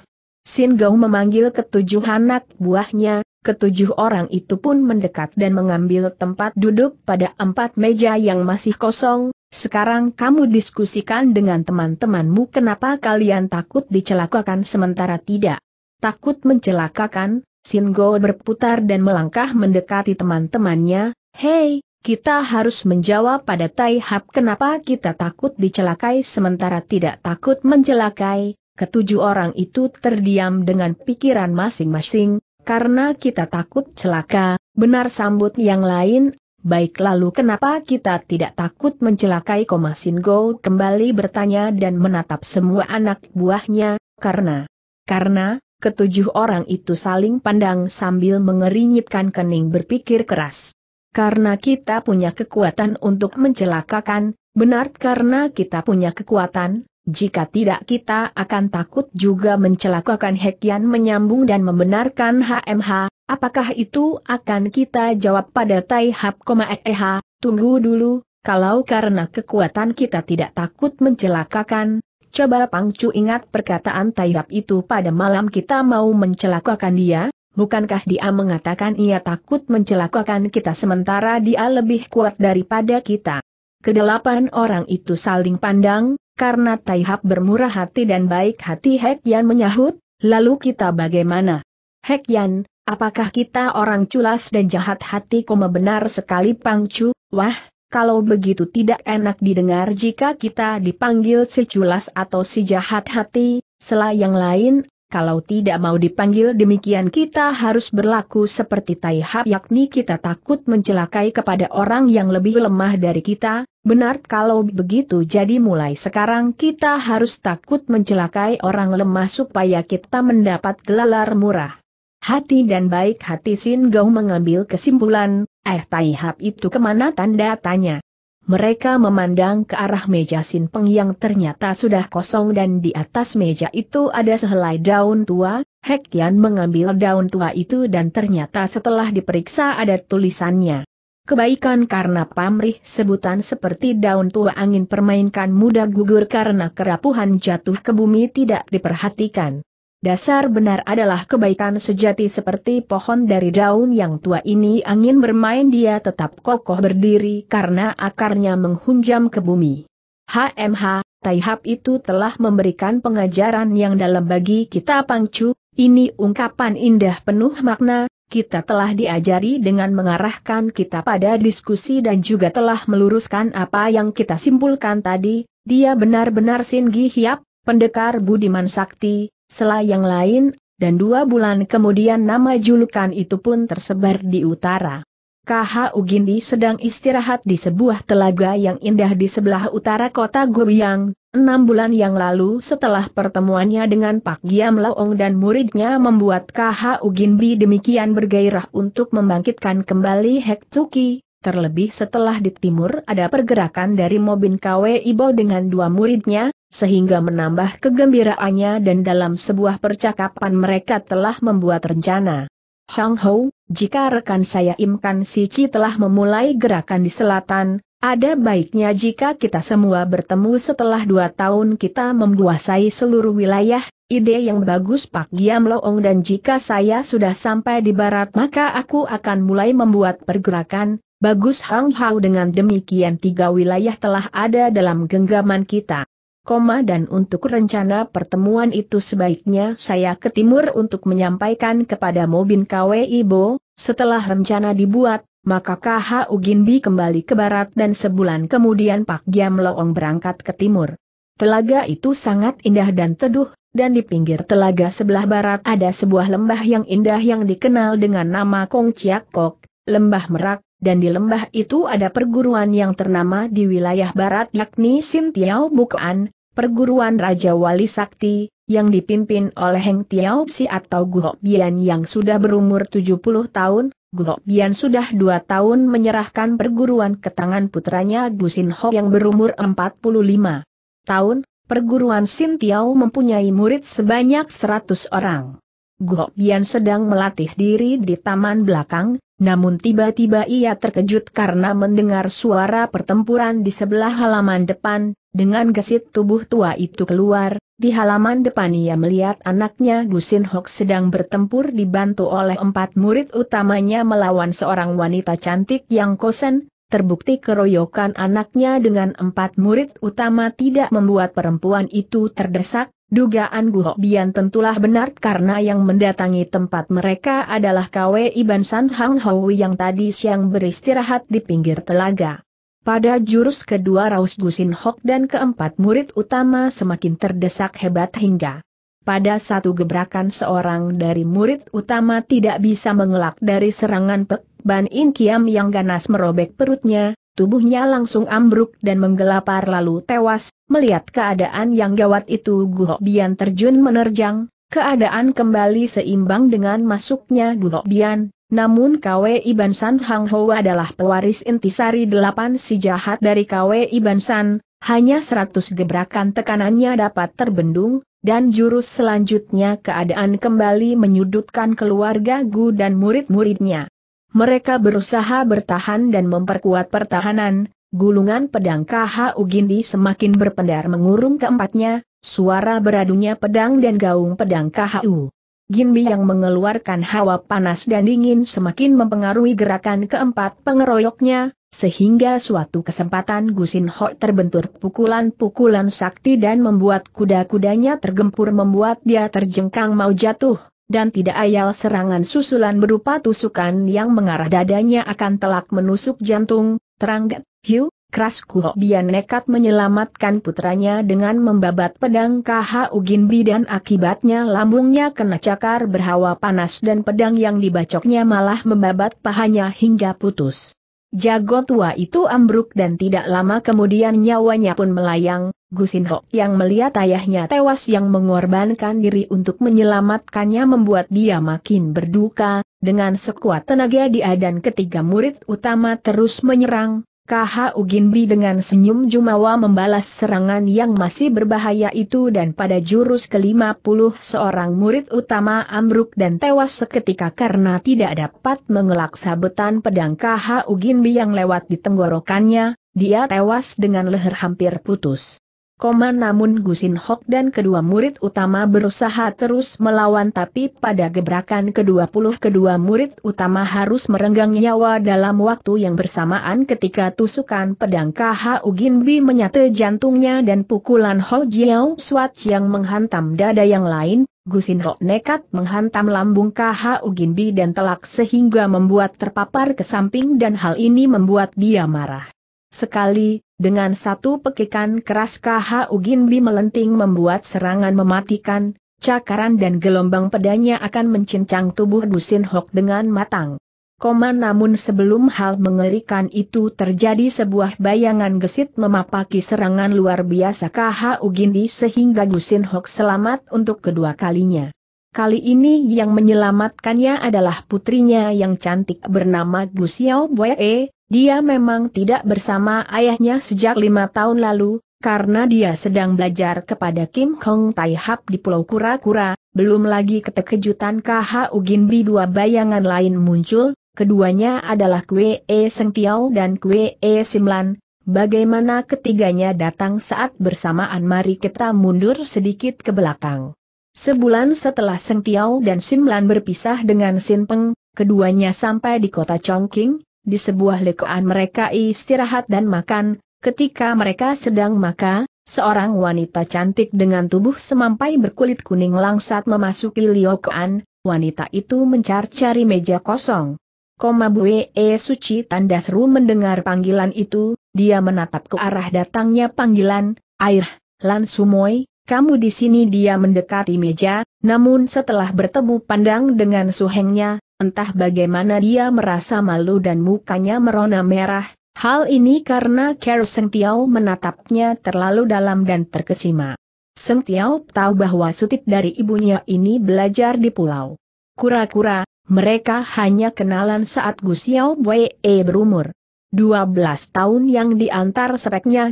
Sin Gau memanggil ketujuh anak buahnya, ketujuh orang itu pun mendekat dan mengambil tempat duduk pada empat meja yang masih kosong, sekarang kamu diskusikan dengan teman-temanmu kenapa kalian takut dicelakakan sementara tidak. Takut mencelakakan, Singo berputar dan melangkah mendekati teman-temannya, Hei, kita harus menjawab pada Tai Hap kenapa kita takut dicelakai sementara tidak takut mencelakai. Ketujuh orang itu terdiam dengan pikiran masing-masing, karena kita takut celaka, benar sambut yang lain, Baik lalu kenapa kita tidak takut mencelakai Komasin Go kembali bertanya dan menatap semua anak buahnya, karena, karena, ketujuh orang itu saling pandang sambil mengerinyitkan kening berpikir keras. Karena kita punya kekuatan untuk mencelakakan, benar karena kita punya kekuatan, jika tidak kita akan takut juga mencelakakan Hekian menyambung dan membenarkan HMH, Apakah itu akan kita jawab pada Tai Hap, eh, eh tunggu dulu, kalau karena kekuatan kita tidak takut mencelakakan, coba Pangcu ingat perkataan Tai Hap itu pada malam kita mau mencelakakan dia, bukankah dia mengatakan ia takut mencelakakan kita sementara dia lebih kuat daripada kita. Kedelapan orang itu saling pandang, karena Tai Hap bermurah hati dan baik hati Hek Yan menyahut, lalu kita bagaimana? Hek Yan, Apakah kita orang culas dan jahat hati koma benar sekali pangcu, wah, kalau begitu tidak enak didengar jika kita dipanggil si culas atau si jahat hati, selah yang lain, kalau tidak mau dipanggil demikian kita harus berlaku seperti tai yakni kita takut mencelakai kepada orang yang lebih lemah dari kita, benar kalau begitu jadi mulai sekarang kita harus takut mencelakai orang lemah supaya kita mendapat gelar murah. Hati dan baik hati Sin gau mengambil kesimpulan, eh Tai Hap itu kemana tanda tanya. Mereka memandang ke arah meja Sin Peng yang ternyata sudah kosong dan di atas meja itu ada sehelai daun tua, Hek Yan mengambil daun tua itu dan ternyata setelah diperiksa ada tulisannya. Kebaikan karena pamrih sebutan seperti daun tua angin permainkan muda gugur karena kerapuhan jatuh ke bumi tidak diperhatikan. Dasar benar adalah kebaikan sejati seperti pohon dari daun yang tua ini angin bermain dia tetap kokoh berdiri karena akarnya menghunjam ke bumi. HMH, Taihap itu telah memberikan pengajaran yang dalam bagi kita pangcu, ini ungkapan indah penuh makna, kita telah diajari dengan mengarahkan kita pada diskusi dan juga telah meluruskan apa yang kita simpulkan tadi, dia benar-benar Singgi Hiap, pendekar budiman sakti, sela yang lain, dan dua bulan kemudian nama julukan itu pun tersebar di utara. KH Ugindi sedang istirahat di sebuah telaga yang indah di sebelah utara kota Goyang. Enam bulan yang lalu setelah pertemuannya dengan Pak Giam Laong dan muridnya membuat KH Ugindi demikian bergairah untuk membangkitkan kembali Hek Tsuki. Terlebih setelah di timur ada pergerakan dari Mobin KW Ibo dengan dua muridnya, sehingga menambah kegembiraannya dan dalam sebuah percakapan mereka telah membuat rencana. Hang Hou, jika rekan saya Im Kan Sici telah memulai gerakan di selatan, ada baiknya jika kita semua bertemu setelah dua tahun kita menguasai seluruh wilayah, ide yang bagus Pak Giam Loong dan jika saya sudah sampai di barat maka aku akan mulai membuat pergerakan, bagus Hang Hou dengan demikian tiga wilayah telah ada dalam genggaman kita koma dan untuk rencana pertemuan itu sebaiknya saya ke timur untuk menyampaikan kepada Mobin KW Ibo, setelah rencana dibuat, maka KH Uginbi kembali ke barat dan sebulan kemudian Pak Giam Loong berangkat ke timur. Telaga itu sangat indah dan teduh, dan di pinggir telaga sebelah barat ada sebuah lembah yang indah yang dikenal dengan nama Kong Chiak Kok, Lembah Merak, dan di lembah itu ada perguruan yang ternama di wilayah barat yakni Sintiau Bukaan, perguruan Raja Wali Sakti, yang dipimpin oleh Heng Tiau Si atau Guo Bian yang sudah berumur 70 tahun, Guo Bian sudah 2 tahun menyerahkan perguruan ke tangan putranya Gusin Ho yang berumur 45 tahun, perguruan Sintiau mempunyai murid sebanyak 100 orang. Guo Bian sedang melatih diri di taman belakang, namun tiba-tiba ia terkejut karena mendengar suara pertempuran di sebelah halaman depan, dengan gesit tubuh tua itu keluar, di halaman depan ia melihat anaknya Gusin Hok sedang bertempur dibantu oleh empat murid utamanya melawan seorang wanita cantik yang kosen, Terbukti keroyokan anaknya dengan empat murid utama tidak membuat perempuan itu terdesak, Dugaan Guho Bian tentulah benar karena yang mendatangi tempat mereka adalah KW Iban San Hang Hou yang tadi siang beristirahat di pinggir telaga. Pada jurus kedua Raus Gusin Hok dan keempat murid utama semakin terdesak hebat hingga pada satu gebrakan seorang dari murid utama tidak bisa mengelak dari serangan Pek Ban In Kiam yang ganas merobek perutnya, tubuhnya langsung ambruk dan menggelapar lalu tewas Melihat keadaan yang gawat itu Guho Bian terjun menerjang, keadaan kembali seimbang dengan masuknya Guho Bian, namun KW Iban San Hang Ho adalah pewaris intisari delapan si jahat dari KW Iban San, hanya seratus gebrakan tekanannya dapat terbendung, dan jurus selanjutnya keadaan kembali menyudutkan keluarga Gu dan murid-muridnya. Mereka berusaha bertahan dan memperkuat pertahanan, Gulungan pedang KH Ugindi semakin berpendar mengurung keempatnya, suara beradunya pedang dan gaung pedang U. Ginbi yang mengeluarkan hawa panas dan dingin semakin mempengaruhi gerakan keempat pengeroyoknya, sehingga suatu kesempatan Gusin Ho terbentur pukulan-pukulan sakti dan membuat kuda-kudanya tergempur membuat dia terjengkang mau jatuh, dan tidak ayal serangan susulan berupa tusukan yang mengarah dadanya akan telak menusuk jantung, terang Det Hiu, keras oh. nekat menyelamatkan putranya dengan membabat pedang KH Uginbi dan akibatnya lambungnya kena cakar berhawa panas dan pedang yang dibacoknya malah membabat pahanya hingga putus. Jago tua itu ambruk dan tidak lama kemudian nyawanya pun melayang, Gusinho yang melihat ayahnya tewas yang mengorbankan diri untuk menyelamatkannya membuat dia makin berduka, dengan sekuat tenaga dia dan ketiga murid utama terus menyerang, KH Uginbi dengan senyum Jumawa membalas serangan yang masih berbahaya itu dan pada jurus ke-50 seorang murid utama ambruk dan tewas seketika karena tidak dapat mengelak sabetan pedang KH Uginbi yang lewat di tenggorokannya, dia tewas dengan leher hampir putus koma namun Gusin Hok dan kedua murid utama berusaha terus melawan tapi pada gebrakan kedua puluh kedua murid utama harus merenggang nyawa dalam waktu yang bersamaan ketika tusukan pedang KH Ugin Bi menyatu jantungnya dan pukulan Ho Jiao Swat yang menghantam dada yang lain, Gusin Hok nekat menghantam lambung KH Ugin Bi dan telak sehingga membuat terpapar ke samping dan hal ini membuat dia marah. Sekali, dengan satu pekikan keras KHU Ginbi melenting membuat serangan mematikan, cakaran dan gelombang pedanya akan mencincang tubuh Gusin Hok dengan matang. Koman namun sebelum hal mengerikan itu terjadi sebuah bayangan gesit memapaki serangan luar biasa KHU Gindi sehingga Gusin Hok selamat untuk kedua kalinya. Kali ini yang menyelamatkannya adalah putrinya yang cantik bernama Gu Xiao Boye, dia memang tidak bersama ayahnya sejak lima tahun lalu, karena dia sedang belajar kepada Kim Kong Tai Hap di Pulau Kura-Kura, belum lagi ketekejutan KH Ugin Bi dua bayangan lain muncul, keduanya adalah Kwe E Seng Tiao dan Kwe E Simlan, bagaimana ketiganya datang saat bersamaan mari kita mundur sedikit ke belakang. Sebulan setelah Seng Tiao dan Sim Lan berpisah dengan Sin Peng, keduanya sampai di kota Chongqing, di sebuah lekoan mereka istirahat dan makan, ketika mereka sedang makan, seorang wanita cantik dengan tubuh semampai berkulit kuning langsat memasuki Liokoan, wanita itu mencari cari meja kosong. Koma Bue e Suci tanda seru mendengar panggilan itu, dia menatap ke arah datangnya panggilan, air, Lan Sumoy, kamu di sini dia mendekati meja, namun setelah bertemu pandang dengan suhengnya, entah bagaimana dia merasa malu dan mukanya merona merah, hal ini karena Carol Seng Tiao menatapnya terlalu dalam dan terkesima. Seng Tiao tahu bahwa sutip dari ibunya ini belajar di pulau. Kura-kura, mereka hanya kenalan saat Gu Xiao Wei berumur 12 tahun yang diantar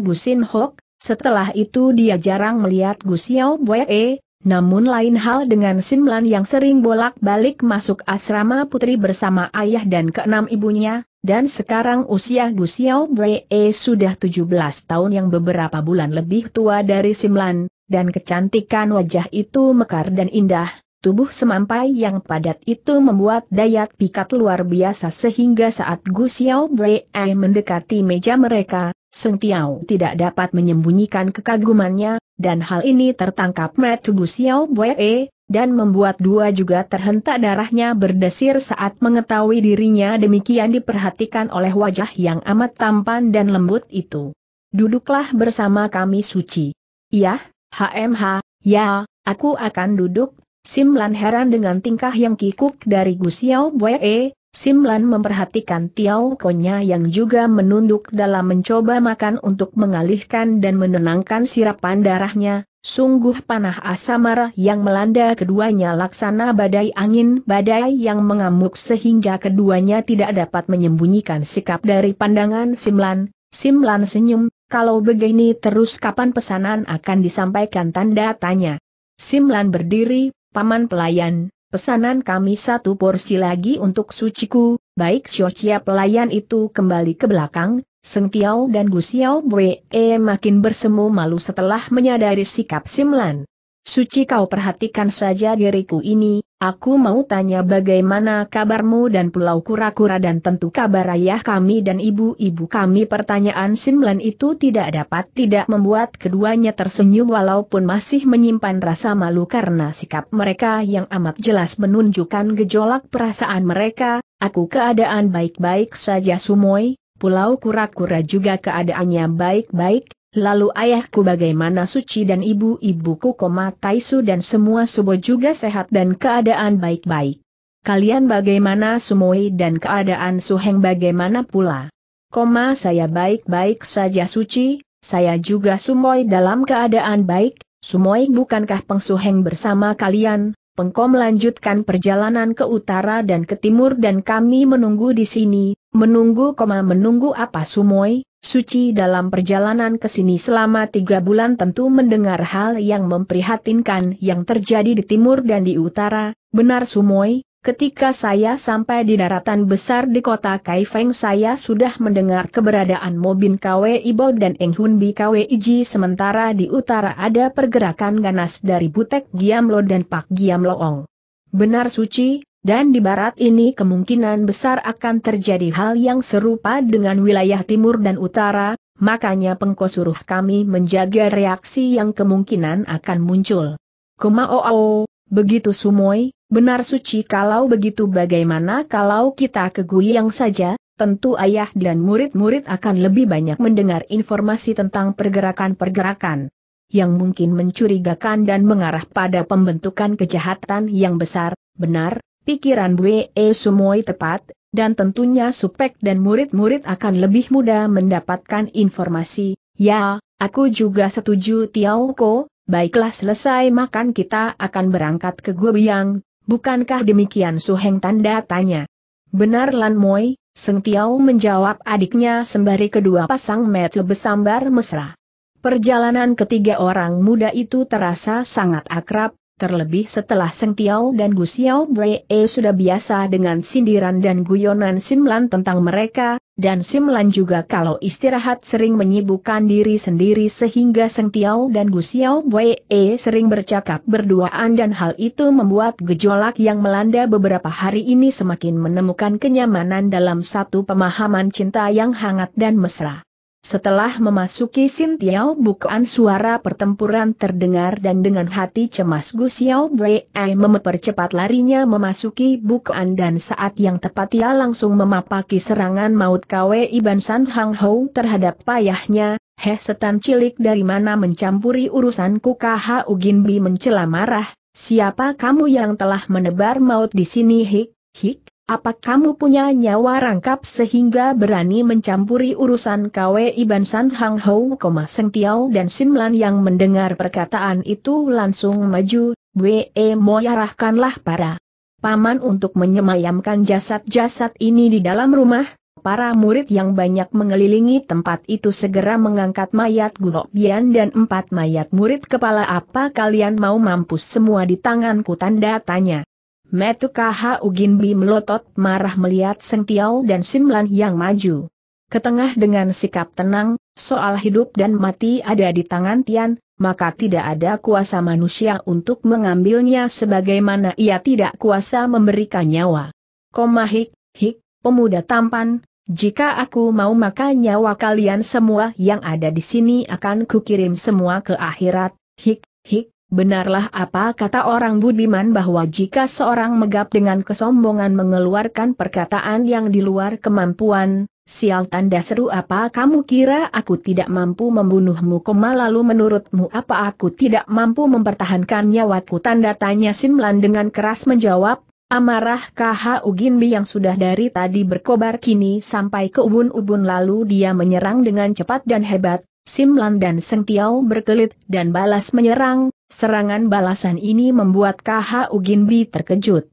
Gus Sin Hok, setelah itu dia jarang melihat Gu Bue, namun lain hal dengan Simlan yang sering bolak-balik masuk asrama putri bersama ayah dan keenam ibunya, dan sekarang usia Gu Bue sudah 17 tahun yang beberapa bulan lebih tua dari Simlan, dan kecantikan wajah itu mekar dan indah, Tubuh semampai yang padat itu membuat daya pikat luar biasa sehingga saat Gu Bue mendekati meja mereka, Seng Tiao tidak dapat menyembunyikan kekagumannya, dan hal ini tertangkap Bu Xiao Bue, e, dan membuat dua juga terhentak darahnya berdesir saat mengetahui dirinya demikian diperhatikan oleh wajah yang amat tampan dan lembut itu. Duduklah bersama kami suci. Ya, HMH, ya, aku akan duduk, Simlan heran dengan tingkah yang kikuk dari Gu Xiao Bue, e, Simlan memperhatikan Tiao Konya yang juga menunduk dalam mencoba makan untuk mengalihkan dan menenangkan sirapan darahnya, sungguh panah asamara yang melanda keduanya laksana badai angin badai yang mengamuk sehingga keduanya tidak dapat menyembunyikan sikap dari pandangan Simlan. Simlan senyum, kalau begini terus kapan pesanan akan disampaikan tanda tanya. Simlan berdiri, paman pelayan, Pesanan kami satu porsi lagi untuk suciku, baik Xiochia pelayan itu kembali ke belakang, Seng Tiao dan Gu Xiao Bwe makin bersemu malu setelah menyadari sikap Simlan. Suci kau perhatikan saja diriku ini, aku mau tanya bagaimana kabarmu dan pulau kura-kura dan tentu kabar ayah kami dan ibu-ibu kami pertanyaan Simlan itu tidak dapat tidak membuat keduanya tersenyum walaupun masih menyimpan rasa malu karena sikap mereka yang amat jelas menunjukkan gejolak perasaan mereka, aku keadaan baik-baik saja Sumoy, pulau kura-kura juga keadaannya baik-baik, Lalu ayahku bagaimana suci dan ibu-ibuku koma Taisu dan semua subo juga sehat dan keadaan baik-baik. Kalian bagaimana Sumoi dan keadaan Suheng bagaimana pula? Koma saya baik-baik saja suci, saya juga Sumoi dalam keadaan baik, Sumoi bukankah pengsuheng bersama kalian? Pengkom lanjutkan perjalanan ke utara dan ke timur dan kami menunggu di sini, menunggu koma menunggu apa Sumoi? Suci dalam perjalanan ke sini selama tiga bulan tentu mendengar hal yang memprihatinkan yang terjadi di timur dan di utara, benar Sumoy, ketika saya sampai di daratan besar di kota Kaifeng saya sudah mendengar keberadaan Mobin KW Ibo dan Bi KW Iji sementara di utara ada pergerakan ganas dari Butek Giamlo dan Pak Giamloong. Benar Suci, dan di barat ini kemungkinan besar akan terjadi hal yang serupa dengan wilayah timur dan utara, makanya pengko suruh kami menjaga reaksi yang kemungkinan akan muncul. Kumaoo, begitu sumoy, benar suci kalau begitu bagaimana kalau kita ke Guiyang saja, tentu ayah dan murid-murid akan lebih banyak mendengar informasi tentang pergerakan-pergerakan yang mungkin mencurigakan dan mengarah pada pembentukan kejahatan yang besar, benar, Pikiran Bwe Sumoi tepat, dan tentunya supek dan murid-murid akan lebih mudah mendapatkan informasi. Ya, aku juga setuju Tiao Ko, baiklah selesai makan kita akan berangkat ke Guobiang, bukankah demikian Suheng tanda tanya. Benar Lan Moi, Seng Tiao menjawab adiknya sembari kedua pasang mata besambar mesra. Perjalanan ketiga orang muda itu terasa sangat akrab, Terlebih setelah Seng Tiao dan Gu Xiao Bree sudah biasa dengan sindiran dan guyonan Simlan tentang mereka, dan Simlan juga kalau istirahat sering menyibukkan diri sendiri sehingga Seng Tiao dan Gu Xiao Bree sering bercakap berduaan dan hal itu membuat gejolak yang melanda beberapa hari ini semakin menemukan kenyamanan dalam satu pemahaman cinta yang hangat dan mesra. Setelah memasuki Sin Tiao bukaan suara pertempuran terdengar dan dengan hati cemas Gu Xiao Brei mempercepat larinya memasuki bukaan dan saat yang tepat ia langsung memapaki serangan maut KW Iban San Hang Hou terhadap payahnya, Heh setan cilik dari mana mencampuri urusanku KH Ugin Bi mencela marah, siapa kamu yang telah menebar maut di sini hik, hik, apa kamu punya nyawa rangkap sehingga berani mencampuri urusan KWI San Hang Hou, Seng Tiao dan Simlan yang mendengar perkataan itu langsung maju, Mo e Moyarahkanlah para paman untuk menyemayamkan jasad-jasad ini di dalam rumah, para murid yang banyak mengelilingi tempat itu segera mengangkat mayat Guo Bian dan empat mayat murid kepala apa kalian mau mampus semua di tanganku tanda tanya. Metukaha Uginbi melotot marah melihat Seng Tiao dan Simlan yang maju. Ketengah dengan sikap tenang, soal hidup dan mati ada di tangan Tian, maka tidak ada kuasa manusia untuk mengambilnya sebagaimana ia tidak kuasa memberikan nyawa. Koma hik, hik, pemuda tampan, jika aku mau maka nyawa kalian semua yang ada di sini akan kukirim semua ke akhirat, hik, hik, Benarlah apa kata orang budiman bahwa jika seorang megap dengan kesombongan mengeluarkan perkataan yang di luar kemampuan, sial tanda seru apa kamu kira aku tidak mampu membunuhmu koma lalu menurutmu apa aku tidak mampu mempertahankan nyawaku tanda tanya Simlan dengan keras menjawab, amarah KH Uginbi yang sudah dari tadi berkobar kini sampai ke ubun-ubun lalu dia menyerang dengan cepat dan hebat, Simlan dan Seng Tiao berkelit dan balas menyerang, serangan balasan ini membuat KH Uginbi terkejut.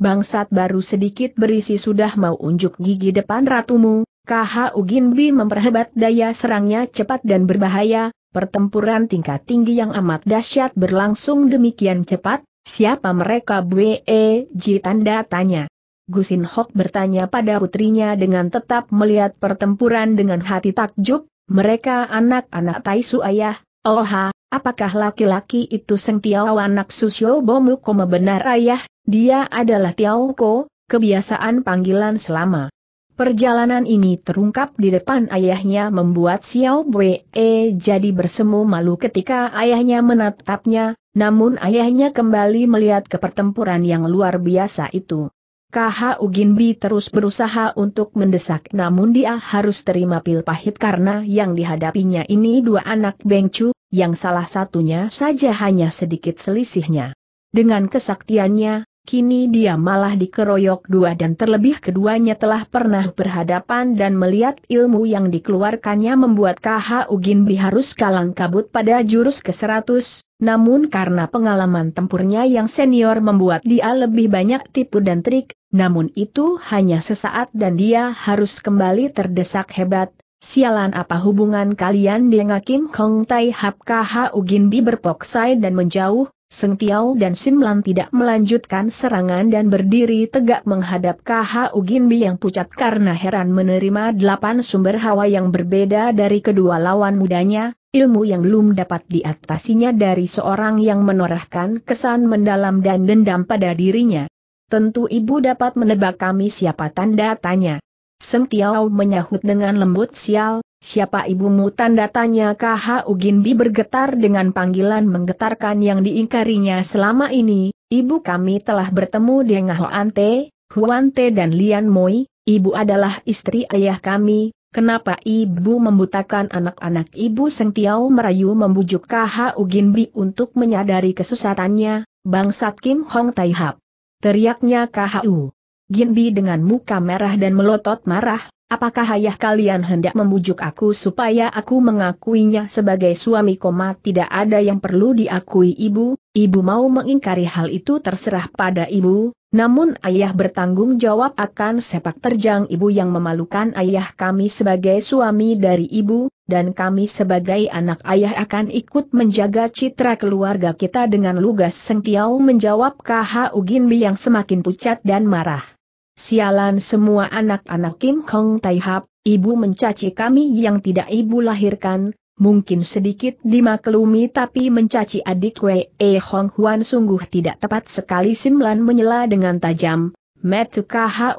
Bangsat baru sedikit berisi sudah mau unjuk gigi depan ratumu, KH Uginbi memperhebat daya serangnya cepat dan berbahaya, pertempuran tingkat tinggi yang amat dahsyat berlangsung demikian cepat, siapa mereka Bwe Ji tanda tanya. Gusin Hok bertanya pada putrinya dengan tetap melihat pertempuran dengan hati takjub, mereka anak-anak Taisu ayah, oha, apakah laki-laki itu Seng Tiao anak Susyo Bomu koma benar ayah, dia adalah Tiao Ko, kebiasaan panggilan selama. Perjalanan ini terungkap di depan ayahnya membuat Xiao Wei e jadi bersemu malu ketika ayahnya menatapnya, namun ayahnya kembali melihat ke pertempuran yang luar biasa itu. KH Uginbi terus berusaha untuk mendesak namun dia harus terima pil pahit karena yang dihadapinya ini dua anak Bengcu, yang salah satunya saja hanya sedikit selisihnya. Dengan kesaktiannya, kini dia malah dikeroyok dua dan terlebih keduanya telah pernah berhadapan dan melihat ilmu yang dikeluarkannya membuat KH Uginbi harus kalang kabut pada jurus ke-100, namun karena pengalaman tempurnya yang senior membuat dia lebih banyak tipu dan trik, namun itu hanya sesaat dan dia harus kembali terdesak hebat, Sialan apa hubungan kalian dengan Kim Kong Tai Hap KH Uginbi berpoksai dan menjauh, Seng Tiao dan Sim Lan tidak melanjutkan serangan dan berdiri tegak menghadap KH Uginbi yang pucat karena heran menerima delapan sumber hawa yang berbeda dari kedua lawan mudanya, ilmu yang belum dapat diatasinya dari seorang yang menorehkan kesan mendalam dan dendam pada dirinya. Tentu ibu dapat menebak kami siapa tanda tanya. Seng Tiao menyahut dengan lembut sial, Siapa ibumu? Tanda tanya KH Uginbi bergetar dengan panggilan menggetarkan yang diingkarinya selama ini, ibu kami telah bertemu dengan Hoante, Huante dan Lian Moi, ibu adalah istri ayah kami, kenapa ibu membutakan anak-anak ibu Sengtiau merayu membujuk KH Uginbi untuk menyadari kesesatannya, bangsat Kim Hong Taihap. Teriaknya KHU. Ginbi dengan muka merah dan melotot marah, apakah ayah kalian hendak membujuk aku supaya aku mengakuinya sebagai suami koma tidak ada yang perlu diakui ibu, ibu mau mengingkari hal itu terserah pada ibu, namun ayah bertanggung jawab akan sepak terjang ibu yang memalukan ayah kami sebagai suami dari ibu, dan kami sebagai anak ayah akan ikut menjaga citra keluarga kita dengan lugas Sengtiau menjawab KH Uginbi yang semakin pucat dan marah. Sialan semua anak-anak Kim Kong Tai Hap, ibu mencaci kami yang tidak ibu lahirkan, mungkin sedikit dimaklumi tapi mencaci adik Wei e Hong Huan sungguh tidak tepat sekali Simlan menyela dengan tajam.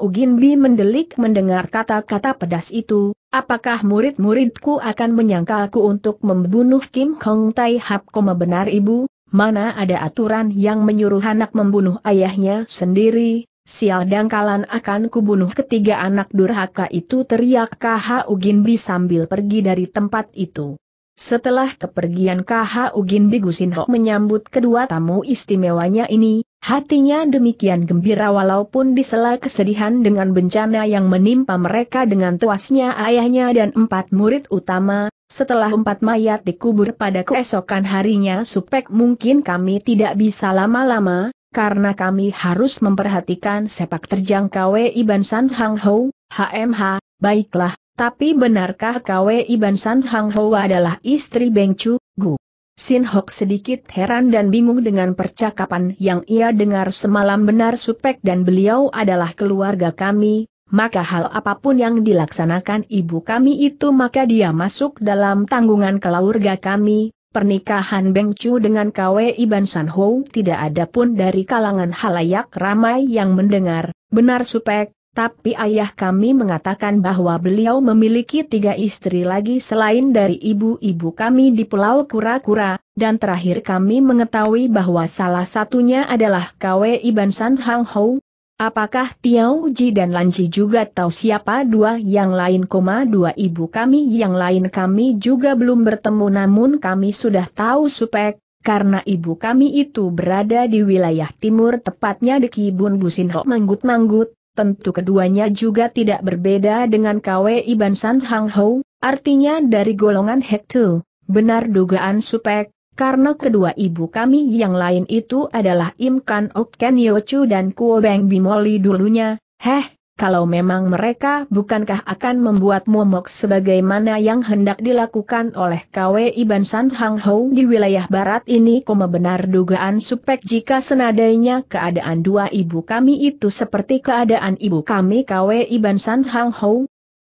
Ugin Bi mendelik mendengar kata-kata pedas itu, apakah murid-muridku akan menyangkalku untuk membunuh Kim Kong Tai Hap koma benar ibu, mana ada aturan yang menyuruh anak membunuh ayahnya sendiri, sial dangkalan akan kubunuh ketiga anak durhaka itu teriak KH Uginbi sambil pergi dari tempat itu. Setelah kepergian KH Uginbi Gusinho menyambut kedua tamu istimewanya ini, hatinya demikian gembira walaupun disela kesedihan dengan bencana yang menimpa mereka dengan tuasnya ayahnya dan empat murid utama, setelah empat mayat dikubur pada keesokan harinya supek mungkin kami tidak bisa lama-lama, karena kami harus memperhatikan sepak terjang KWI San Hang Ho, HMH, baiklah, tapi benarkah KWI San Hang Ho adalah istri Beng Chu, Gu? Sin Hok sedikit heran dan bingung dengan percakapan yang ia dengar semalam benar supek dan beliau adalah keluarga kami, maka hal apapun yang dilaksanakan ibu kami itu maka dia masuk dalam tanggungan keluarga kami, Pernikahan Beng Chu dengan Kwe Iban San Ho tidak ada pun dari kalangan halayak ramai yang mendengar, benar supek, tapi ayah kami mengatakan bahwa beliau memiliki tiga istri lagi selain dari ibu-ibu kami di Pulau Kura-Kura, dan terakhir kami mengetahui bahwa salah satunya adalah Kwe Iban San Hang Hou. Apakah Tiao Ji dan Lanji juga tahu siapa dua yang lain? Koma dua ibu kami yang lain kami juga belum bertemu namun kami sudah tahu Supek, karena ibu kami itu berada di wilayah timur tepatnya di Kibun Businho Manggut-Manggut, tentu keduanya juga tidak berbeda dengan KW Iban San Hang Ho, artinya dari golongan Hektu, benar dugaan Supek, karena kedua ibu kami yang lain itu adalah Im Kan Ok Ken Chu dan Kuo Beng Bimoli dulunya, heh, kalau memang mereka bukankah akan membuat momok sebagaimana yang hendak dilakukan oleh KW Iban San Hang Hou di wilayah barat ini koma benar dugaan supek jika senadainya keadaan dua ibu kami itu seperti keadaan ibu kami KW Iban San Hang Hou,